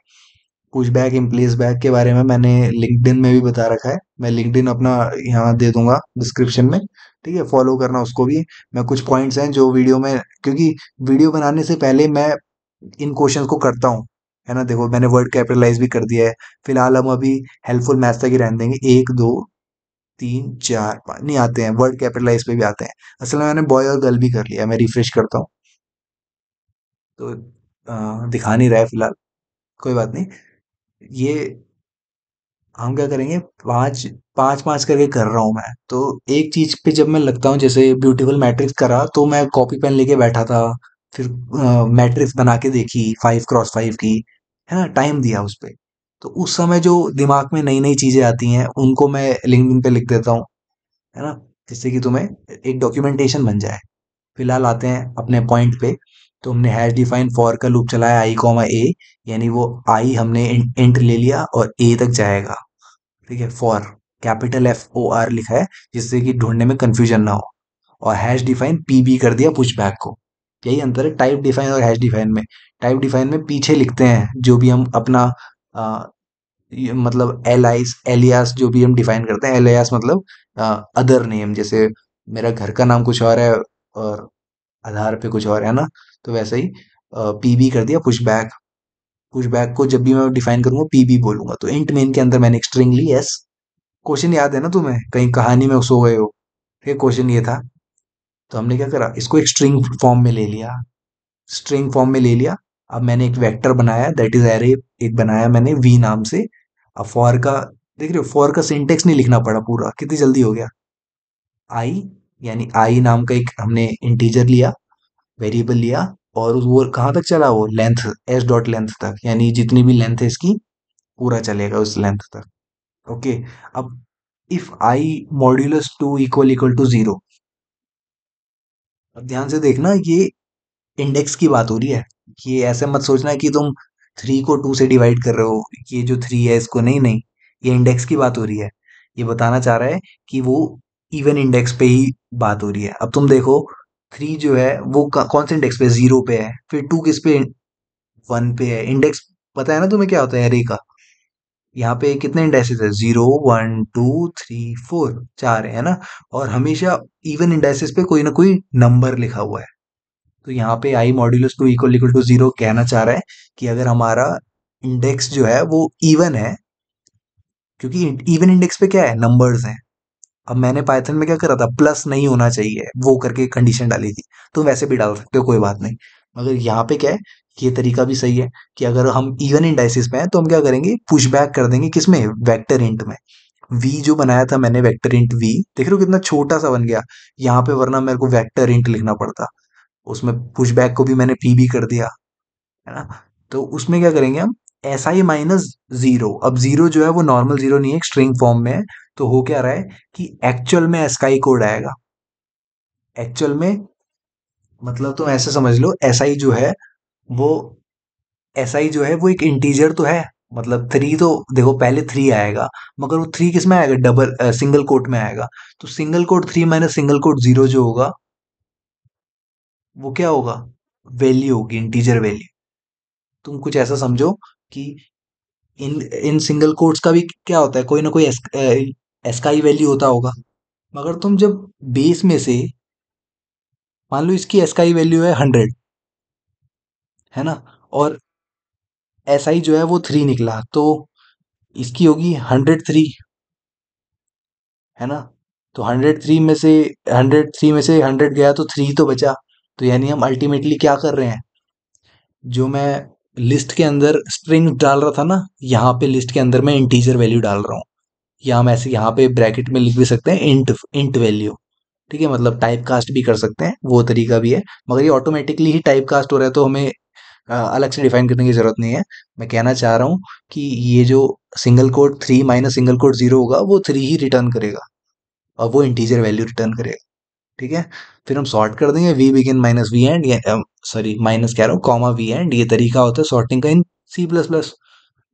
पुश बैक प्लेस बैक के बारे में मैंने लिंकडिन में भी बता रखा है मैं लिंकडिन अपना यहाँ दे दूंगा डिस्क्रिप्शन में ठीक है फॉलो करना उसको भी मैं कुछ पॉइंट्स हैं जो वीडियो में क्योंकि वीडियो बनाने से पहले मैं इन क्वेश्चन को करता हूँ है ना देखो मैंने वर्ड कैपिटलाइज भी कर दिया है फिलहाल हम अभी हेल्पफुल मैथ तक ही रहने देंगे एक दो तीन चार पाँच नहीं आते हैं वर्ड कैपिटलाइज पे भी आते हैं असल में मैंने बॉय और गर्ल भी कर लिया मैं रिफ्रेश करता हूँ तो आ, दिखा नहीं रहा है फिलहाल कोई बात नहीं ये हम क्या करेंगे पांच पांच पांच करके कर रहा हूं मैं तो एक चीज़ पे जब मैं लगता हूँ जैसे ब्यूटीफुल मैट्रिक्स करा तो मैं कॉपी पेन लेके बैठा था फिर मैट्रिक्स बना के देखी फाइव क्रॉस फाइव की है ना टाइम दिया उस पर तो उस समय जो दिमाग में नई नई चीज़ें आती हैं उनको मैं लिंकिन पे लिख देता हूँ है ना जिससे कि तुम्हें एक डॉक्यूमेंटेशन बन जाए फिलहाल आते हैं अपने पॉइंट पे तो हमने हैश डिफाइन फॉर का लूप चलाया आई कॉमा ए यानी वो आई हमने इंट ले लिया और ए तक जाएगा ठीक है for capital f o r लिखा है जिससे कि ढूंढने में कंफ्यूजन ना हो और हैश डिफाइन पी बी कर दिया पुश बैक को यही अंतर है टाइप डिफाइन और हैश डिफाइन में टाइप डिफाइन में पीछे लिखते हैं जो भी हम अपना आ, मतलब एल आईस एलियास जो भी हम डिफाइन करते हैं एलियास मतलब अदर नेम जैसे मेरा घर का नाम कुछ और है और आधार पे कुछ और है ना तो वैसे ही पीबी कर दिया पुश बैक पुश बैक को जब भी मैं डिफाइन करूंगा पीबी बोलूंगा तो इंट मेन के अंदर मैंने स्ट्रिंग ली एस क्वेश्चन याद है ना तुम्हें कहीं कहानी में सो गए हो ठीक क्वेश्चन ये था तो हमने क्या करा इसको एक स्ट्रिंग फॉर्म में ले लिया स्ट्रिंग फॉर्म में ले लिया अब मैंने एक वेक्टर बनाया दैट इज एरे एक बनाया मैंने वी नाम से अब फॉर का देख रहे हो फॉर का सिंटेक्स नहीं लिखना पड़ा पूरा कितनी जल्दी हो गया आई यानी आई नाम का एक हमने इंटीजर लिया वेरिएबल लिया और वो कहाँ तक चला वो लेंथ एस डॉट लेंथ तक यानी जितनी भी लेंथ है इसकी पूरा चलेगा उस लेंथ तक ओके अब if i modulus two equal equal to zero अब ध्यान से देखना ये इंडेक्स की बात हो रही है ये ऐसे मत सोचना कि तुम थ्री को टू से डिवाइड कर रहे हो ये जो थ्री है इसको नहीं नहीं ये इंडेक्स की बात हो रही है ये बताना चाह रहा है कि वो इवन इंडेक्स पे ही बात हो रही है अब तुम देखो थ्री जो है वो कौन से इंडेक्स पे जीरो पे है फिर टू किस पे वन पे है इंडेक्स पता है ना तुम्हें क्या होता है एरे का यहाँ पे कितने इंडेसेस है zero one two three four चार है ना और हमेशा इवन इंडेसेस पे कोई ना कोई नंबर लिखा हुआ है तो यहाँ पे i module two equal equal to zero कहना चाह रहा है कि अगर हमारा इंडेक्स जो है वो इवन है क्योंकि इवन इंडेक्स पे क्या है नंबर्स हैं अब मैंने पाइथन में क्या करा था प्लस नहीं होना चाहिए वो करके कंडीशन डाली थी तो वैसे भी डाल सकते हो कोई बात नहीं मगर यहाँ पे क्या है ये तरीका भी सही है कि अगर हम इवन इंडाइसिस में हैं तो हम क्या करेंगे पुश बैक कर देंगे किसमें वैक्टर इंट में v जो बनाया था मैंने वेक्टर इंट v देख रहे हो कितना छोटा सा बन गया यहाँ पे वरना मेरे को वेक्टर इंट लिखना पड़ता उसमें पुश बैक को भी मैंने पी भी कर दिया है ना तो उसमें क्या करेंगे हम एस आई माइनस जीरो अब जीरो जो है वो नॉर्मल जीरो नहीं है स्ट्रिंग फॉर्म में है तो हो क्या रहा है कि एक्चुअल में एसकाई कोड आएगा एक्चुअल में मतलब तुम ऐसे समझ लो एस SI जो है वो एस SI जो है वो एक इंटीजर तो है मतलब थ्री तो देखो पहले थ्री आएगा मगर वो थ्री किस में आएगा डबल सिंगल कोट में आएगा तो single quote three minus single quote zero जो होगा वो क्या होगा वैल्यू होगी इंटीजर वैल्यू तुम कुछ ऐसा समझो कि इन इन सिंगल कोट्स का भी क्या होता है कोई ना कोई एस का ही वैल्यू होता होगा मगर तुम जब बेस में से मान लो इसकी एस का ही वैल्यू है हंड्रेड है ना और एस आई जो है वो थ्री निकला तो इसकी होगी हंड्रेड थ्री है ना तो हंड्रेड थ्री में से हंड्रेड थ्री में से हंड्रेड गया तो थ्री तो बचा तो यानी हम अल्टीमेटली क्या कर रहे हैं जो मैं लिस्ट के अंदर स्ट्रिंग डाल रहा था ना यहाँ पे लिस्ट के अंदर मैं इंटीजर वैल्यू डाल रहा हूँ या हम ऐसे यहाँ पे ब्रैकेट में लिख भी सकते हैं इंट इंट वैल्यू ठीक है मतलब टाइप कास्ट भी कर सकते हैं वो तरीका भी है मगर ये ऑटोमेटिकली ही टाइप कास्ट हो रहा है तो हमें अलग से डिफाइन करने की ज़रूरत नहीं है मैं कहना चाह रहा हूँ कि ये जो single quote three minus single quote zero होगा वो थ्री ही रिटर्न करेगा और वो इंटीजर वैल्यू रिटर्न करेगा ठीक है फिर हम सॉर्ट कर देंगे v begin minus v end sorry minus कह रहा हूँ कॉमा वी एंड ये तरीका होता है सॉर्टिंग का इन सी प्लस प्लस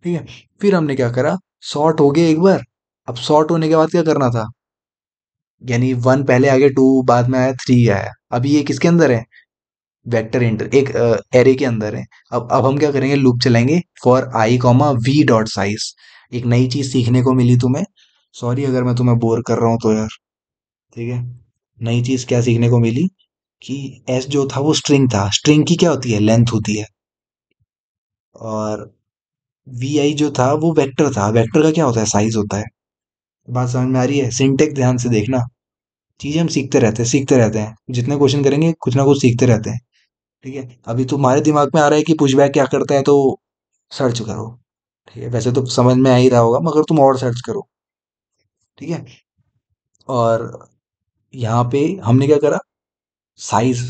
ठीक है फिर हमने क्या करा सॉर्ट हो गया एक बार अब सॉर्ट होने के बाद क्या करना था यानी वन पहले आ गया टू बाद में आया थ्री आया अभी ये किसके अंदर है वेक्टर इंटर एक एरे के अंदर है अब अब हम क्या करेंगे लूप चलाएंगे for i comma v dot size एक नई चीज सीखने को मिली तुम्हें सॉरी अगर मैं तुम्हें बोर कर रहा हूं तो यार ठीक है नई चीज क्या सीखने को मिली कि एस जो था वो स्ट्रिंग था स्ट्रिंग की क्या होती है लेंथ होती है और वी आई जो था वो वेक्टर था वेक्टर का क्या होता है साइज होता है बात समझ में आ रही है सिंटेक्स ध्यान से देखना चीज़ें हम सीखते रहते हैं सीखते रहते हैं जितने क्वेश्चन करेंगे कुछ ना कुछ सीखते रहते हैं ठीक है अभी तुम्हारे तो दिमाग में आ रहा है कि पुशबैक क्या करता है तो सर्च करो ठीक है वैसे तो समझ में आ ही रहा होगा मगर तुम और सर्च करो ठीक है और यहाँ पे हमने क्या करा साइज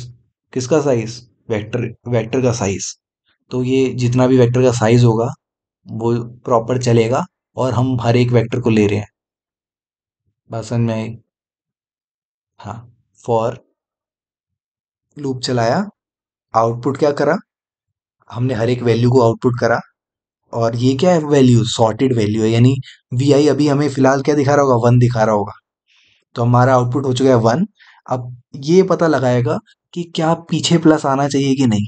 किसका साइज वेक्टर वेक्टर का साइज तो ये जितना भी वेक्टर का साइज होगा वो प्रॉपर चलेगा और हम हर एक वेक्टर को ले रहे हैं भाषण में हाँ फॉर लूप चलाया आउटपुट क्या करा हमने हर एक वैल्यू को आउटपुट करा और ये क्या है वैल्यू सॉर्टेड वैल्यू है यानी वी आई अभी हमें फिलहाल क्या दिखा रहा होगा वन दिखा रहा होगा तो हमारा आउटपुट हो चुका है वन अब ये पता लगाएगा कि क्या पीछे प्लस आना चाहिए कि नहीं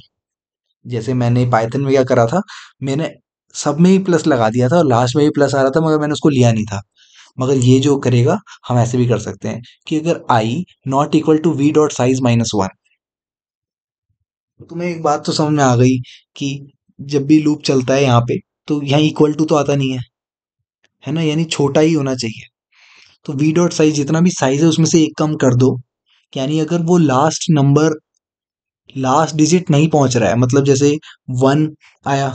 जैसे मैंने पाइथन में क्या करा था मैंने सब में ही प्लस लगा दिया था और लास्ट में भी प्लस आ रहा था मगर मैंने उसको लिया नहीं था मगर ये जो करेगा हम ऐसे भी कर सकते हैं कि अगर i not equal to v dot size minus one तुम्हें एक बात तो समझ में आ गई कि जब भी लूप चलता है यहाँ पे तो यहाँ इक्वल टू तो आता नहीं है है ना यानी छोटा ही होना चाहिए तो वी डॉट साइज जितना भी साइज है उसमें से एक कम कर दो यानी अगर वो लास्ट नंबर लास्ट डिजिट नहीं पहुंच रहा है मतलब जैसे वन आया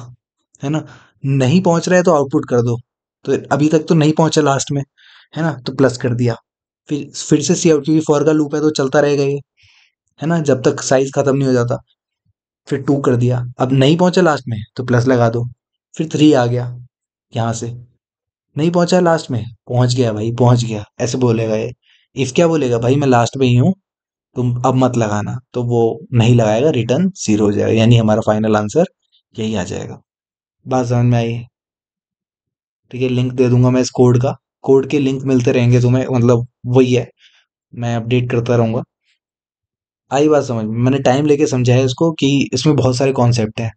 है ना नहीं पहुंच रहा है तो आउटपुट कर दो तो अभी तक तो नहीं पहुंचा लास्ट में है ना तो प्लस कर दिया फिर फिर से सी आउट क्योंकि फॉर का लूप है तो चलता रहेगा ये है ना जब तक साइज खत्म नहीं हो जाता फिर टू कर दिया अब नहीं पहुंचा लास्ट में तो प्लस लगा दो फिर थ्री आ गया यहां से नहीं पहुंचा लास्ट में पहुंच गया भाई पहुंच गया ऐसे बोलेगा ये इफ क्या बोलेगा भाई मैं लास्ट में ही हूँ तुम तो अब मत लगाना तो वो नहीं लगाएगा रिटर्न जीरो हो जाएगा यानी हमारा फाइनल आंसर यही आ जाएगा बात समझ में आई ठीक है लिंक दे दूंगा मैं इस कोड का कोड के लिंक मिलते रहेंगे तुम्हें मतलब वही है मैं अपडेट करता रहूंगा आई बात समझ मैंने टाइम लेके समझाया इसको कि इसमें बहुत सारे कॉन्सेप्ट हैं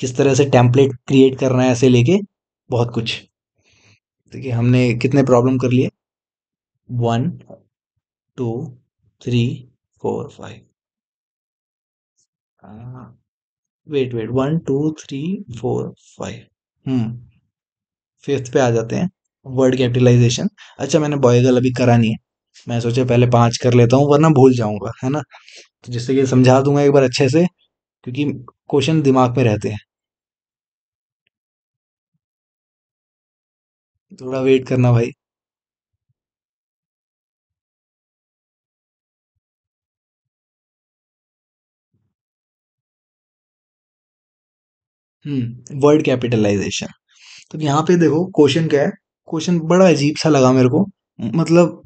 किस तरह से टेम्पलेट क्रिएट करना है ऐसे लेके बहुत कुछ ठीक है हमने कितने प्रॉब्लम कर लिए one two three four five wait wait one two three four five hmm fifth पे आ जाते हैं वर्ड कैपिटलाइजेशन अच्छा मैंने बॉयगल अभी करा नहीं है मैं सोचा पहले पाँच कर लेता हूँ वरना भूल जाऊँगा है ना तो जिससे कि समझा दूंगा एक बार अच्छे से क्योंकि क्वेश्चन दिमाग में रहते हैं थोड़ा वेट करना भाई हम्म वर्ड कैपिटलाइजेशन तो यहाँ पे देखो क्वेश्चन क्या है क्वेश्चन बड़ा अजीब सा लगा मेरे को मतलब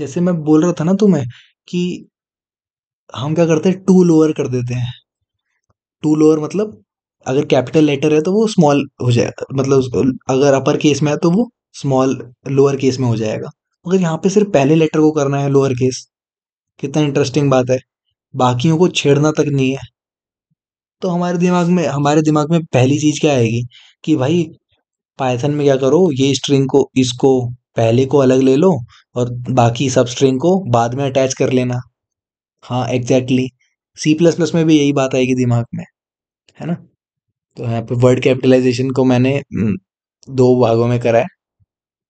जैसे मैं बोल रहा था ना तुम्हें कि हम क्या करते हैं टू लोअर कर देते हैं टू लोअर मतलब अगर कैपिटल लेटर है तो वो स्मॉल हो जाएगा मतलब अगर अपर केस में है तो वो स्मॉल लोअर केस में हो जाएगा मगर यहाँ पे सिर्फ पहले लेटर को करना है लोअर केस कितना इंटरेस्टिंग बात है बाकियों को छेड़ना तक नहीं है तो हमारे दिमाग में हमारे दिमाग में पहली चीज़ क्या आएगी कि भाई पाइथन में क्या करो ये स्ट्रिंग को इसको पहले को अलग ले लो और बाकी सब स्ट्रिंग को बाद में अटैच कर लेना हाँ एग्जैक्टली सी प्लस प्लस में भी यही बात आएगी दिमाग में है ना तो यहाँ पे वर्ड कैपिटलाइजेशन को मैंने हम्म, दो भागों में करा है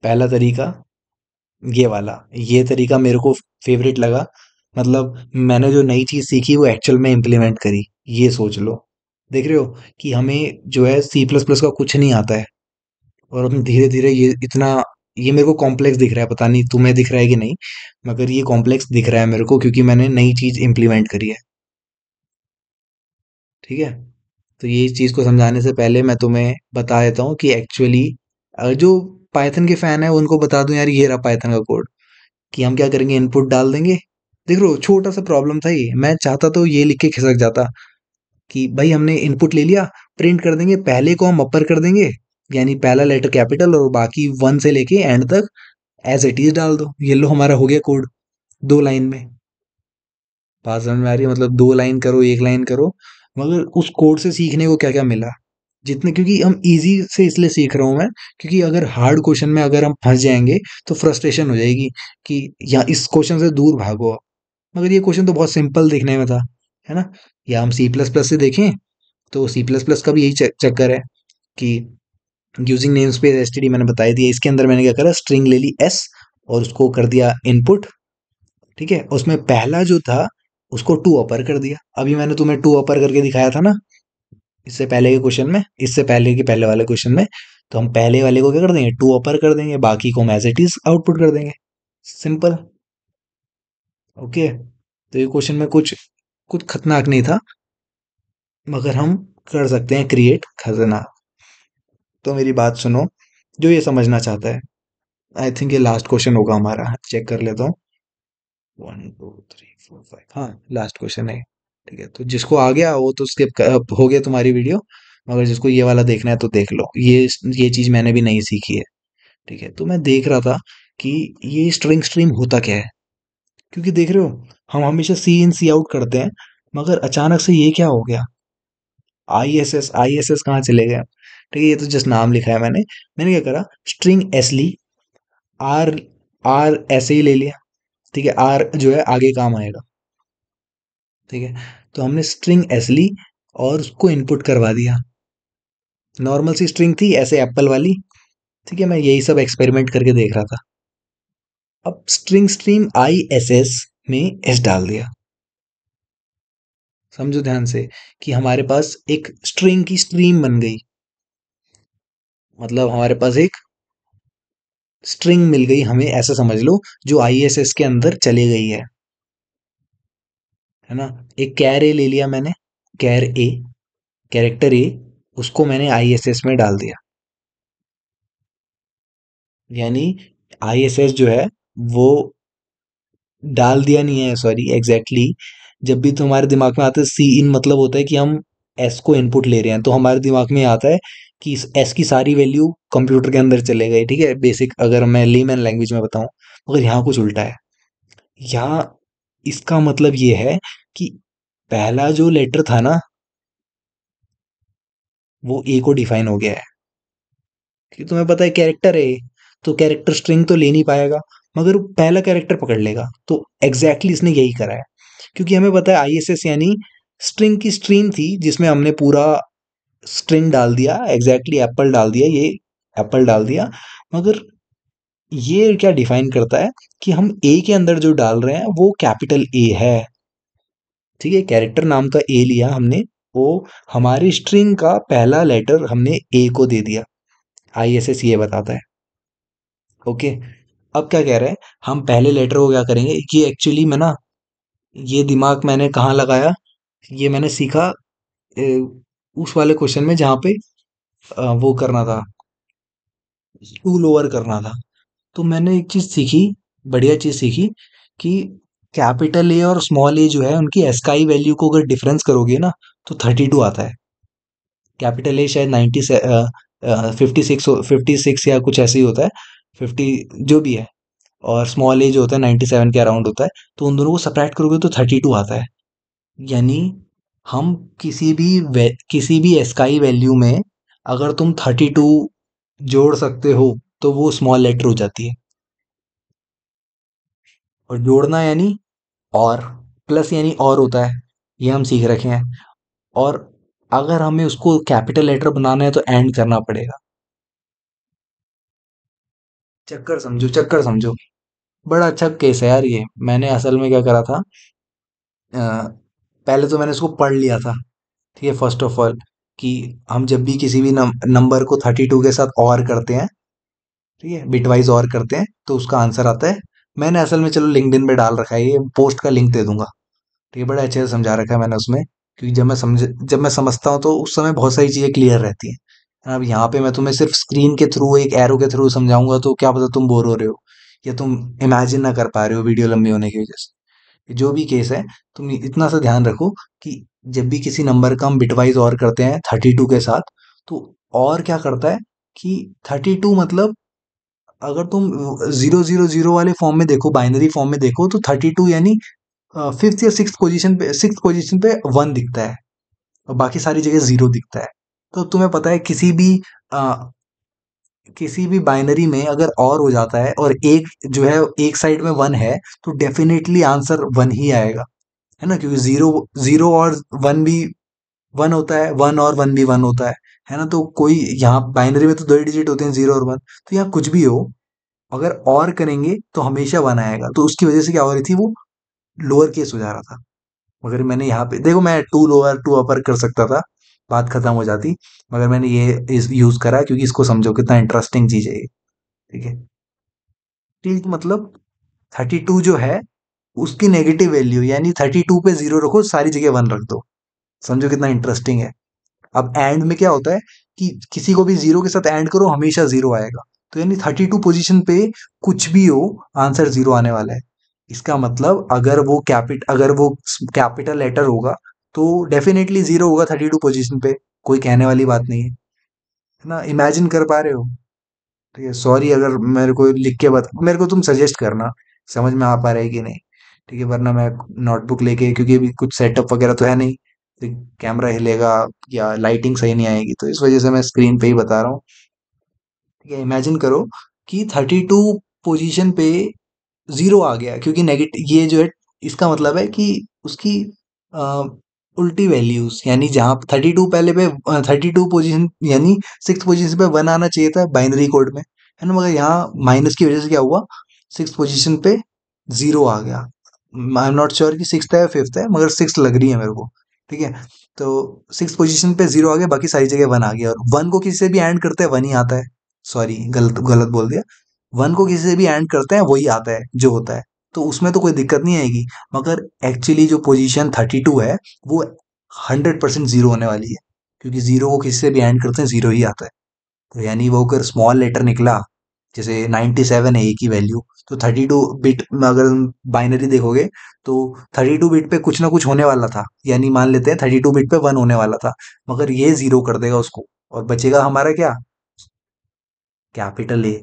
पहला तरीका ये वाला ये तरीका मेरे को फेवरेट लगा मतलब मैंने जो नई चीज़ सीखी वो एक्चुअल में इम्प्लीमेंट करी ये सोच लो देख रहे हो कि हमें जो है सी प्लस प्लस का कुछ नहीं आता है और हम धीरे धीरे ये इतना ये मेरे को कॉम्प्लेक्स दिख रहा है पता नहीं तुम्हें दिख रहा है कि नहीं मगर ये कॉम्प्लेक्स दिख रहा है मेरे को क्योंकि मैंने नई चीज़ इम्प्लीमेंट करी है ठीक है तो ये चीज़ को समझाने से पहले मैं तुम्हें बता देता हूँ कि एक्चुअली जो पाइथन के फ़ैन है उनको बता दू यार ये रहा पाइथन का कोड कि हम क्या करेंगे इनपुट डाल देंगे देख रो छोटा सा प्रॉब्लम था ये मैं चाहता तो ये लिख के खिसक जाता कि भाई हमने इनपुट ले लिया प्रिंट कर देंगे पहले को हम अपर कर देंगे यानी पहला लेटर कैपिटल और बाकी वन से लेके एंड तक एज इट इज डाल दो ये लो हमारा हो गया कोड दो लाइन में बात समझ में आ रही है मतलब दो लाइन करो एक लाइन करो मगर उस कोड से सीखने को क्या क्या मिला जितने क्योंकि हम इजी से इसलिए सीख रहा हूँ मैं क्योंकि अगर हार्ड क्वेश्चन में अगर हम फंस जाएंगे तो फ्रस्ट्रेशन हो जाएगी कि या इस क्वेश्चन से दूर भागो मगर ये क्वेश्चन तो बहुत सिंपल दिखने में था है ना या हम सी प्लस प्लस से देखें तो सी प्लस प्लस का भी यही चक्कर है कि यूजिंग नेम स्पेस एस मैंने बताई दिया इसके अंदर मैंने क्या करा स्ट्रिंग ले ली एस और उसको कर दिया इनपुट ठीक है उसमें पहला जो था उसको टू अपर कर दिया अभी मैंने तुम्हें टू अपर करके दिखाया था ना इससे पहले के क्वेश्चन में इससे पहले के पहले वाले क्वेश्चन में तो हम पहले वाले को क्या कर देंगे टू अपर कर देंगे बाकी को मैज इट इज आउटपुट कर देंगे सिंपल ओके तो ये क्वेश्चन में कुछ कुछ खतरनाक नहीं था मगर हम कर सकते हैं क्रिएट खतरनाक तो मेरी बात सुनो जो ये समझना चाहता है आई थिंक ये लास्ट क्वेश्चन होगा हमारा चेक कर लेता हूँ one two three four five हाँ लास्ट क्वेश्चन है ठीक है तो जिसको आ गया वो तो स्किप हो गया तुम्हारी वीडियो मगर जिसको ये वाला देखना है तो देख लो ये ये चीज़ मैंने भी नहीं सीखी है ठीक है तो मैं देख रहा था कि ये स्ट्रिंग स्ट्रीम होता क्या है क्योंकि देख रहे हो हम हमेशा सी इन सी आउट करते हैं मगर अचानक से ये क्या हो गया i s s i s s कहाँ चले गए ठीक है ये तो जस्ट नाम लिखा है मैंने मैंने क्या करा स्ट्रिंग एस ली आर आर ऐसे ही ले लिया ठीक है आर जो है आगे काम आएगा ठीक है तो हमने स्ट्रिंग एस ली और उसको इनपुट करवा दिया नॉर्मल सी स्ट्रिंग थी ऐसे एप्पल वाली ठीक है मैं यही सब एक्सपेरिमेंट करके देख रहा था अब string stream i s s में एस डाल दिया समझो ध्यान से कि हमारे पास एक स्ट्रिंग की स्ट्रीम बन गई मतलब हमारे पास एक स्ट्रिंग मिल गई हमें ऐसा समझ लो जो आईएसएस के अंदर चली गई है है ना एक कैर ए ले लिया मैंने कैर ए कैरेक्टर ए उसको मैंने आईएसएस में डाल दिया यानी आईएसएस जो है वो डाल दिया नहीं है सॉरी एग्जैक्टली जब भी तुम्हारे दिमाग में आता है सी इन मतलब होता है कि हम एस को इनपुट ले रहे हैं तो हमारे दिमाग में आता है कि एस की सारी वैल्यू कंप्यूटर के अंदर चले गए ठीक है बेसिक अगर मैं लीमैन लैंग्वेज में बताऊं मगर तो यहाँ कुछ उल्टा है यहाँ इसका मतलब ये है कि पहला जो लेटर था ना वो ए को डिफाइन हो गया है क्योंकि तुम्हें पता है कैरेक्टर है तो कैरेक्टर स्ट्रिंग तो ले नहीं पाएगा मगर वो पहला कैरेक्टर पकड़ लेगा तो एग्जैक्टली exactly इसने यही करा है क्योंकि हमें पता है आईएसएस यानी स्ट्रिंग की स्ट्रीम थी जिसमें हमने पूरा स्ट्रिंग डाल दिया एग्जैक्टली exactly एप्पल डाल दिया ये एप्पल डाल दिया मगर ये क्या डिफाइन करता है कि हम ए के अंदर जो डाल रहे हैं वो कैपिटल ए है ठीक है कैरेक्टर नाम का तो ए लिया हमने वो हमारी स्ट्रिंग का पहला लेटर हमने ए को दे दिया आई एस एस ये बताता है ओके okay. अब क्या कह रहे हैं हम पहले लेटर को क्या करेंगे ये एक्चुअली मैं ना ये दिमाग मैंने कहाँ लगाया ये मैंने सीखा उस वाले क्वेश्चन में जहाँ पे वो करना था टूल ओवर करना था तो मैंने एक चीज़ सीखी बढ़िया चीज़ सीखी कि कैपिटल ए और स्मॉल ए जो है उनकी एस्काई वैल्यू को अगर डिफरेंस करोगे ना तो थर्टी टू आता है कैपिटल ए शायद ninety fifty six fifty six या कुछ ऐसे ही होता है फिफ्टी जो भी है और स्मॉल एज होता है नाइन्टी सेवन के अराउंड होता है तो उन दोनों को सप्रैक्ट करोगे तो थर्टी टू आता है यानी हम किसी भी किसी भी एस्काई वैल्यू में अगर तुम थर्टी टू जोड़ सकते हो तो वो स्मॉल लेटर हो जाती है और जोड़ना यानी और प्लस यानी और होता है ये हम सीख रखे हैं और अगर हमें उसको कैपिटल लेटर बनाना है तो एंड करना पड़ेगा चक्कर समझो चक्कर समझो बड़ा अच्छा केस है यार ये मैंने असल में क्या करा था आ, पहले तो मैंने उसको पढ़ लिया था ठीक है फर्स्ट ऑफ ऑल कि हम जब भी किसी भी नंबर को थर्टी टू के साथ और करते हैं ठीक है बिटवाइज और करते हैं तो उसका आंसर आता है मैंने असल में चलो लिंकडिन में डाल रखा है ये पोस्ट का लिंक दे दूंगा ठीक है बड़ा अच्छे से समझा रखा है मैंने उसमें क्योंकि जब मैं समझ जब मैं समझता हूँ तो उस समय बहुत सारी चीज़ें क्लियर रहती हैं अब यहाँ पे मैं तुम्हें सिर्फ स्क्रीन के थ्रू एक एरो के थ्रू समझाऊंगा तो क्या पता तुम बोर हो रहे हो या तुम इमेजिन ना कर पा रहे हो वीडियो लंबी होने की वजह से जो भी केस है तुम इतना सा ध्यान रखो कि जब भी किसी नंबर का हम बिटवाइज और करते हैं थर्टी टू के साथ तो और क्या करता है कि थर्टी टू मतलब अगर तुम जीरो जीरो जीरो वाले फॉर्म में देखो बाइनरी फॉर्म में देखो तो थर्टी टू यानी फिफ्थ या सिक्स पोजिशन पे सिक्स पोजिशन पे वन दिखता है और बाकी सारी जगह जीरो दिखता है तो तुम्हें पता है किसी भी आ, किसी भी बाइनरी में अगर और हो जाता है और एक जो है एक साइड में वन है तो डेफिनेटली आंसर वन ही आएगा है ना क्योंकि जीरो जीरो और वन भी वन होता है वन और वन भी वन होता है है ना तो कोई यहाँ बाइनरी में तो दो ही डिजिट होते हैं जीरो और वन तो यहाँ कुछ भी हो अगर और करेंगे तो हमेशा वन आएगा तो उसकी वजह से क्या हो रही थी वो लोअर केस हो जा रहा था मगर मैंने यहाँ पे देखो मैं टू लोअर टू अपर कर सकता था बात ख़त्म हो जाती मगर मैंने ये इस यूज़ करा क्योंकि इसको समझो कितना इंटरेस्टिंग चीज़ है ये ठीक है टिल्ट मतलब थर्टी टू जो है उसकी नेगेटिव वैल्यू यानी थर्टी टू पे जीरो रखो सारी जगह वन रख दो समझो कितना इंटरेस्टिंग है अब एंड में क्या होता है कि किसी को भी जीरो के साथ एंड करो हमेशा जीरो आएगा तो यानी थर्टी टू पोजिशन पे कुछ भी हो आंसर जीरो आने वाला है इसका मतलब अगर वो कैपिट अगर वो कैपिटल लेटर होगा तो डेफिनेटली ज़ीरो होगा थर्टी टू पोजिशन पे कोई कहने वाली बात नहीं है ना इमेजिन कर पा रहे हो ठीक है सॉरी अगर मेरे को लिख के बता मेरे को तुम सजेस्ट करना समझ में आ पा रहे कि नहीं ठीक है वरना मैं नोटबुक लेके क्योंकि अभी कुछ सेटअप वगैरह तो है नहीं तो कैमरा हिलेगा या लाइटिंग सही नहीं आएगी तो इस वजह से मैं स्क्रीन पे ही बता रहा हूँ ठीक है इमेजिन करो कि थर्टी टू पोजिशन पे ज़ीरो आ गया क्योंकि नेगेटिव ये जो है इसका मतलब है कि उसकी उल्टी वैल्यूज यानी जहाँ थर्टी टू पहले पे थर्टी टू पोजिशन यानी सिक्स पोजिशन पे वन आना चाहिए था बाइनरी कोड में है ना मगर यहाँ माइनस की वजह से क्या हुआ सिक्स पोजिशन पे जीरो आ गया आई एम नॉट श्योर कि सिक्स है या फिफ्थ है मगर सिक्स लग रही है मेरे को ठीक है तो सिक्स पोजीशन पे जीरो आ गया बाकी सारी जगह वन आ गया और वन को किसी से भी एंड करते हैं वन ही आता है सॉरी गलत गलत बोल दिया वन को किसी से भी एंड करते हैं वही आता है जो होता है तो उसमें तो कोई दिक्कत नहीं आएगी मगर एक्चुअली जो पोजीशन थर्टी टू है वो हंड्रेड परसेंट ज़ीरो होने वाली है क्योंकि ज़ीरो को किसी से भी एंड करते हैं ज़ीरो ही आता है तो यानी वो अगर स्मॉल लेटर निकला जैसे नाइन्टी सेवन है ए की वैल्यू तो थर्टी टू बिट में अगर बाइनरी देखोगे तो थर्टी टू बिट पे कुछ ना कुछ होने वाला था यानी मान लेते हैं थर्टी टू बिट पे वन होने वाला था मगर ये ज़ीरो कर देगा उसको और बचेगा हमारा क्या कैपिटल ए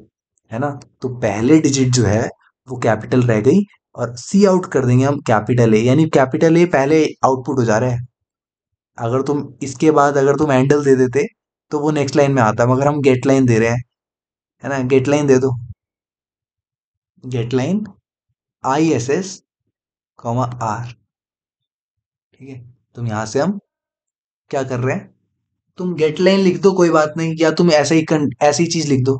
है ना तो पहले डिजिट जो है वो कैपिटल रह गई और सी आउट कर देंगे हम कैपिटल ए यानी कैपिटल ए पहले आउटपुट हो जा रहा है अगर तुम इसके बाद अगर तुम एंडल दे देते तो वो नेक्स्ट लाइन में आता मगर हम गेट लाइन दे रहे हैं है ना गेट लाइन दे दो getline i s s comma r ठीक है तुम यहां से हम क्या कर रहे हैं तुम गेट लाइन लिख दो कोई बात नहीं या तुम ऐसा ही ऐसी चीज लिख दो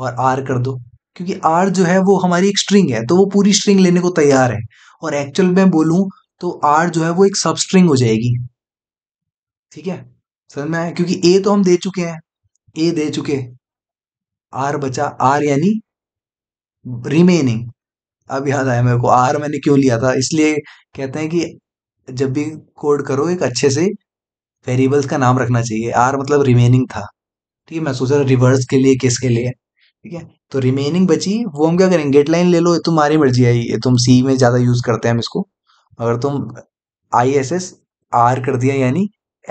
और आर कर दो क्योंकि आर जो है वो हमारी एक स्ट्रिंग है तो वो पूरी स्ट्रिंग लेने को तैयार है और एक्चुअल में बोलूं तो आर जो है वो एक सब स्ट्रिंग हो जाएगी ठीक है सर में क्योंकि ए तो हम दे चुके हैं ए दे चुके आर बचा आर यानी रिमेनिंग अब याद आया मेरे को आर मैंने क्यों लिया था इसलिए कहते हैं कि जब भी कोड करो एक अच्छे से वेरिएबल्स का नाम रखना चाहिए आर मतलब रिमेनिंग था ठीक है मैं सोच रहा रिवर्स के लिए किसके लिए ठीक है तो रिमेनिंग बची वो हम क्या करेंगे गेट लाइन ले लो ये तुम्हारी मर्जी है ये तुम सी में ज़्यादा यूज़ करते हैं हम इसको अगर तुम आई एस एस आर कर दिया यानी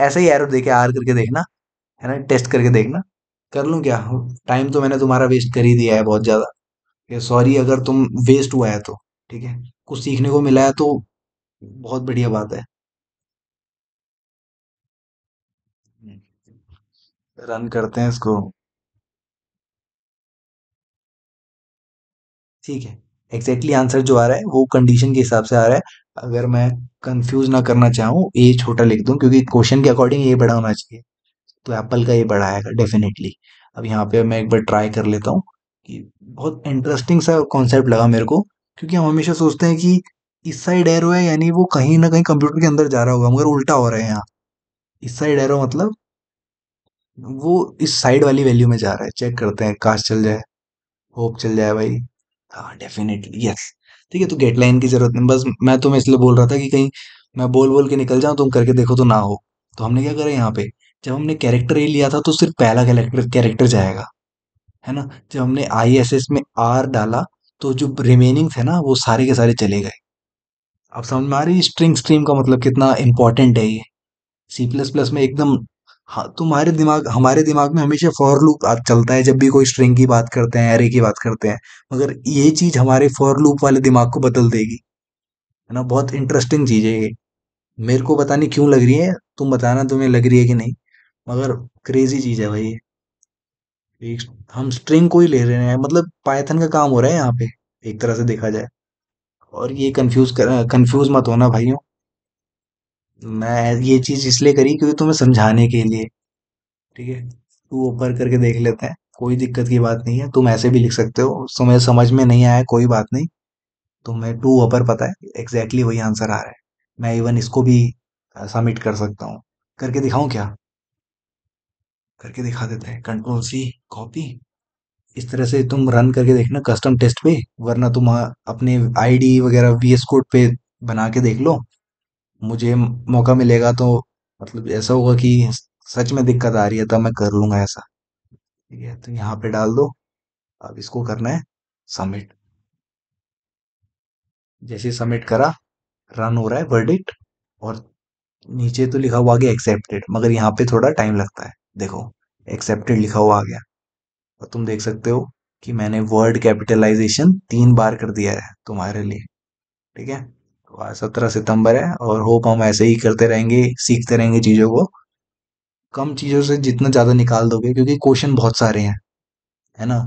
ऐसा ही एरो देखे आर करके देखना है ना टेस्ट करके देखना कर लूँ क्या टाइम तो मैंने तुम्हारा वेस्ट कर ही दिया है बहुत ज़्यादा सॉरी अगर तुम वेस्ट हुआ है तो ठीक है कुछ सीखने को मिला है तो बहुत बढ़िया बात है रन करते हैं इसको ठीक है एग्जैक्टली exactly आंसर जो आ रहा है वो कंडीशन के हिसाब से आ रहा है अगर मैं कंफ्यूज ना करना चाहूँ ए छोटा लिख दूँ क्योंकि क्वेश्चन के अकॉर्डिंग ए बड़ा होना चाहिए तो एप्पल का ये बड़ा आएगा डेफिनेटली अब यहाँ पे मैं एक बार ट्राई कर लेता हूँ कि बहुत इंटरेस्टिंग सा कॉन्सेप्ट लगा मेरे को क्योंकि हम हमेशा सोचते हैं कि इस साइड एरो है यानी वो कहीं ना कहीं कंप्यूटर के अंदर जा रहा होगा मगर उल्टा हो रहा है यहाँ इस साइड एरो मतलब वो इस साइड वाली वैल्यू में जा रहा है चेक करते हैं काश चल जाए होप चल जाए भाई हाँ डेफिनेटली यस ठीक है तो गेट लाइन की जरूरत नहीं बस मैं तुम्हें इसलिए बोल रहा था कि कहीं मैं बोल बोल के निकल जाऊं तुम करके देखो तो ना हो तो हमने क्या करा यहाँ पे जब हमने कैरेक्टर ए लिया था तो सिर्फ पहला कैरेक्टर कैरेक्टर जाएगा है ना जब हमने आई एस एस में आर डाला तो जो रिमेनिंग थे ना वो सारे के सारे चले गए अब समझ में आ रही स्ट्रिंग स्ट्रीम का मतलब कितना इंपॉर्टेंट है ये सी प्लस प्लस में एकदम हाँ तुम्हारे दिमाग हमारे दिमाग में हमेशा फॉर लूप चलता है जब भी कोई स्ट्रिंग की बात करते हैं एरे की बात करते हैं मगर ये चीज हमारे फॉर लूप वाले दिमाग को बदल देगी है ना बहुत इंटरेस्टिंग चीज है ये मेरे को पता नहीं क्यों लग रही है तुम बताना तुम्हें लग रही है कि नहीं मगर क्रेजी चीज है भाई ये हम स्ट्रिंग को ही ले रहे हैं मतलब पाइथन का काम हो रहा है यहाँ पे एक तरह से देखा जाए और ये कंफ्यूज कर कंफ्यूज मत होना भाइयों मैं ये चीज़ इसलिए करी क्योंकि तुम्हें समझाने के लिए ठीक है टू ऊपर करके देख लेते हैं कोई दिक्कत की बात नहीं है तुम ऐसे भी लिख सकते हो तुम्हें समझ में नहीं आया कोई बात नहीं तुम्हें टू ऊपर पता है एग्जैक्टली exactly वही आंसर आ रहा है मैं इवन इसको भी सबमिट कर सकता हूँ करके दिखाऊं क्या करके दिखा देते हैं कंट्रोल सी कॉपी इस तरह से तुम रन करके देखना कस्टम टेस्ट पे वरना तुम अपने आईडी वगैरह वीएस कोड पे बना के देख लो मुझे मौका मिलेगा तो मतलब ऐसा होगा कि सच में दिक्कत आ रही है तो मैं कर लूंगा ऐसा। ठीक है, तो यहाँ पे डाल दो। अब इसको करना है सबमिट। जैसे सबमिट करा, रन हो रहा है वर्डिक्ट और नीचे तो लिखा हुआ आ गया एक्सेप्टेड मगर यहाँ पे थोड़ा टाइम लगता है। देखो, एक्सेप्टेड लिखा हुआ आ गया और तुम देख सकते हो कि मैंने वर्ड कैपिटलाइज़ेशन तीन बार कर दिया है तुम्हारे लिए। ठीक है? आज सत्रह सितंबर है और होप हम ऐसे ही करते रहेंगे सीखते रहेंगे चीज़ों को कम चीज़ों से जितना ज़्यादा निकाल दोगे क्योंकि क्वेश्चन बहुत सारे हैं है ना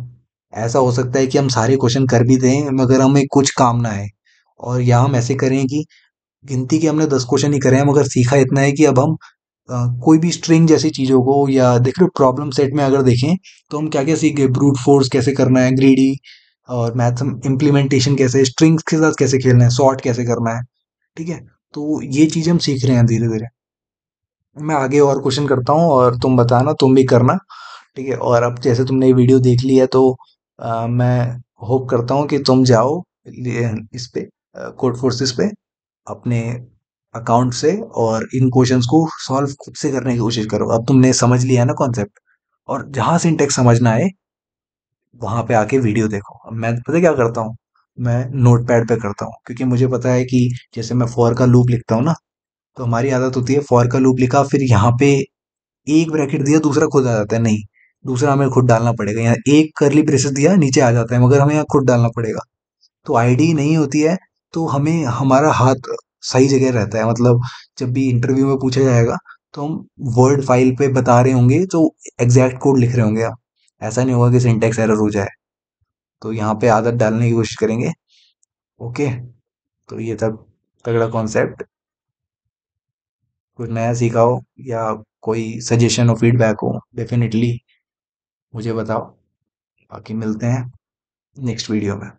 ऐसा हो सकता है कि हम सारे क्वेश्चन कर भी दें मगर हमें कुछ काम ना आए और या हम ऐसे करें कि गिनती के हमने दस क्वेश्चन ही करे हैं मगर सीखा इतना है कि अब हम आ, कोई भी स्ट्रिंग जैसी चीज़ों को या देख लो प्रॉब्लम सेट में अगर देखें तो हम क्या क्या सीख गए ब्रूट फोर्स कैसे करना है ग्रीडी और मैथम हम इम्प्लीमेंटेशन कैसे स्ट्रिंग्स के साथ कैसे खेलना है शॉर्ट कैसे करना है ठीक है तो ये चीज़ हम सीख रहे हैं धीरे धीरे मैं आगे और क्वेश्चन करता हूँ और तुम बताना तुम भी करना ठीक है और अब जैसे तुमने ये वीडियो देख ली है तो आ, मैं होप करता हूँ कि तुम जाओ इस पे कोड फोर्सेस पे अपने अकाउंट से और इन क्वेश्चंस को सॉल्व खुद से करने की कोशिश करो अब तुमने समझ लिया है ना कॉन्सेप्ट और जहाँ इंटेक्स समझना है वहाँ पे आके वीडियो देखो मैं पता क्या करता हूँ मैं नोट पैड पर करता हूँ क्योंकि मुझे पता है कि जैसे मैं फॉर का लूप लिखता हूँ ना तो हमारी आदत होती है फॉर का लूप लिखा फिर यहाँ पे एक ब्रैकेट दिया दूसरा खुद आ जाता है नहीं दूसरा हमें खुद डालना पड़ेगा यहाँ एक करली प्रेस दिया नीचे आ जाता है मगर हमें यहाँ खुद डालना पड़ेगा तो आईडी नहीं होती है तो हमें हमारा हाथ सही जगह रहता है मतलब जब भी इंटरव्यू में पूछा जाएगा तो हम वर्ड फाइल पे बता रहे होंगे तो एग्जैक्ट कोड लिख रहे होंगे आप ऐसा नहीं होगा कि सिंटेक्स एरर हो जाए तो यहाँ पे आदत डालने की कोशिश करेंगे ओके तो ये था तगड़ा कॉन्सेप्ट कुछ नया सीखा हो या कोई सजेशन हो फीडबैक हो डेफिनेटली मुझे बताओ बाकी मिलते हैं नेक्स्ट वीडियो में